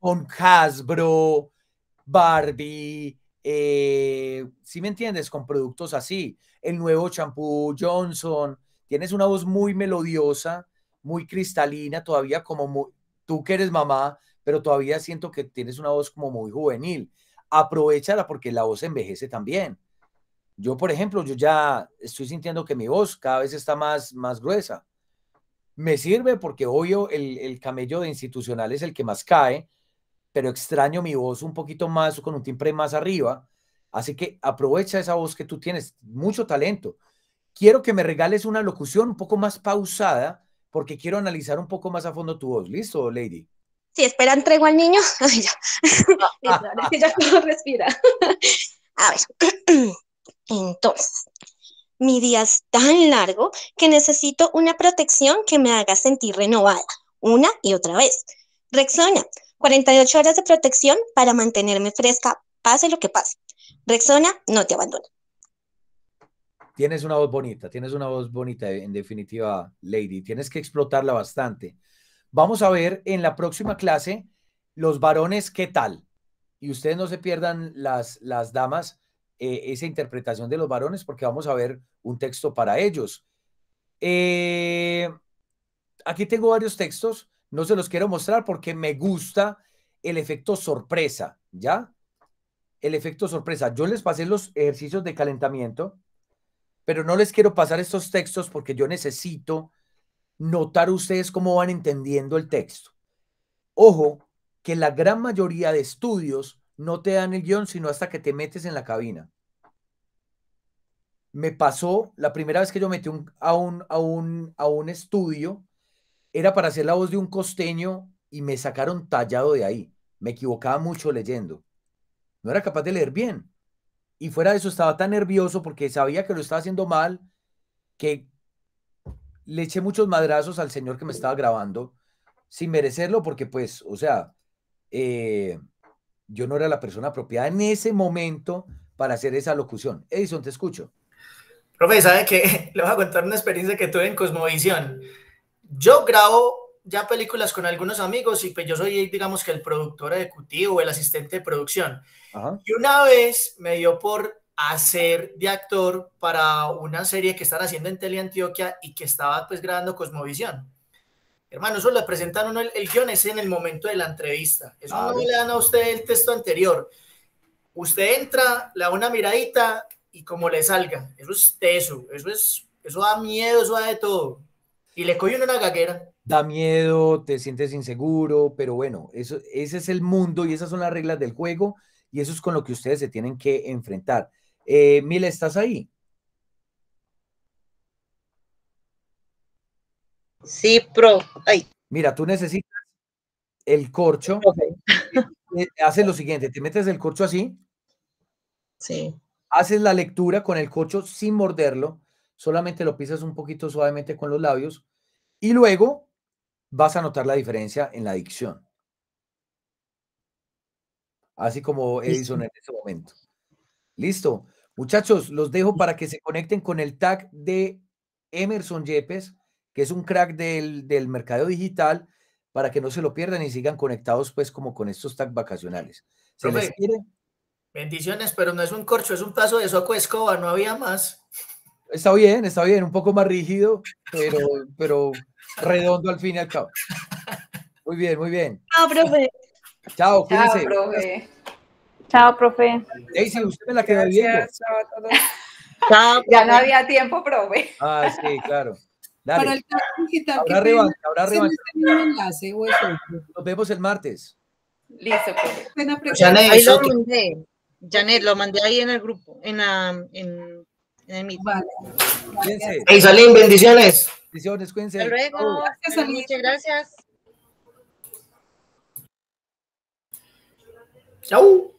Con, Hasbro, Barbie, si eh, ¿sí me entiendes, con productos así. El nuevo champú Johnson, Tienes una voz muy melodiosa, muy cristalina, todavía como tú que eres mamá, pero todavía siento que tienes una voz como muy juvenil. Aprovechala porque la voz envejece también. Yo, por ejemplo, yo ya estoy sintiendo que mi voz cada vez está más, más gruesa. Me sirve porque obvio el, el camello de institucional es el que más cae, pero extraño mi voz un poquito más, con un timbre más arriba. Así que aprovecha esa voz que tú tienes, mucho talento quiero que me regales una locución un poco más pausada porque quiero analizar un poco más a fondo tu voz. ¿Listo, Lady? Sí, espera, entrego al niño. Ay, ya. ya respira. A ver, entonces, mi día es tan largo que necesito una protección que me haga sentir renovada, una y otra vez. Rexona, 48 horas de protección para mantenerme fresca, pase lo que pase. Rexona no te abandono. Tienes una voz bonita, tienes una voz bonita, en definitiva, Lady. Tienes que explotarla bastante. Vamos a ver en la próxima clase los varones qué tal. Y ustedes no se pierdan las, las damas eh, esa interpretación de los varones porque vamos a ver un texto para ellos. Eh, aquí tengo varios textos, no se los quiero mostrar porque me gusta el efecto sorpresa, ¿ya? El efecto sorpresa. Yo les pasé los ejercicios de calentamiento pero no les quiero pasar estos textos porque yo necesito notar ustedes cómo van entendiendo el texto. Ojo, que la gran mayoría de estudios no te dan el guión sino hasta que te metes en la cabina. Me pasó la primera vez que yo metí un, a un estudio, era para hacer la voz de un costeño y me sacaron tallado de ahí. Me equivocaba mucho leyendo. No era capaz de leer bien y fuera de eso estaba tan nervioso porque sabía que lo estaba haciendo mal que le eché muchos madrazos al señor que me estaba grabando sin merecerlo porque pues, o sea, eh, yo no era la persona apropiada en ese momento para hacer esa locución. Edison, te escucho. Profe, ¿sabe qué? Le voy a contar una experiencia que tuve en Cosmovisión. Yo grabo ya películas con algunos amigos y pues yo soy, digamos que el productor ejecutivo, el asistente de producción. Y una vez me dio por hacer de actor para una serie que están haciendo en Teleantioquia y que estaba pues grabando Cosmovisión. Hermano, eso le presentan el, el guión ese en el momento de la entrevista. Eso no ah, le dan a usted el texto anterior. Usted entra, le da una miradita y como le salga. Eso es teso, eso es, eso da miedo, eso da de todo. Y le coge una gaguera da miedo, te sientes inseguro, pero bueno, eso, ese es el mundo y esas son las reglas del juego y eso es con lo que ustedes se tienen que enfrentar. Eh, Mila, ¿estás ahí? Sí, pro. Ay. Mira, tú necesitas el corcho. Okay. Eh, Haces lo siguiente, te metes el corcho así. Sí. Haces la lectura con el corcho sin morderlo, solamente lo pisas un poquito suavemente con los labios y luego vas a notar la diferencia en la adicción. Así como Edison en este momento. Listo. Muchachos, los dejo para que se conecten con el tag de Emerson Yepes, que es un crack del, mercado digital, para que no se lo pierdan y sigan conectados pues como con estos tags vacacionales. ¿Se Bendiciones, pero no es un corcho, es un paso de soco escoba, no había más. Está bien, está bien, un poco más rígido, pero, pero redondo al fin y al cabo. Muy bien, muy bien. Chao, ah, profe. Chao, Chao, profe. Chao, profe. usted la queda viendo. Chao ya no había tiempo, profe. Ah, sí, claro. Ahora Para el caso digital. Habrá Nos vemos el martes. Listo, profe. Pues Janet, ahí lo mandé. Janet, lo mandé ahí en el grupo, en, la, en, en el mismo. Vale. bendiciones cuídense. Hasta luego. muchas gracias. Chau.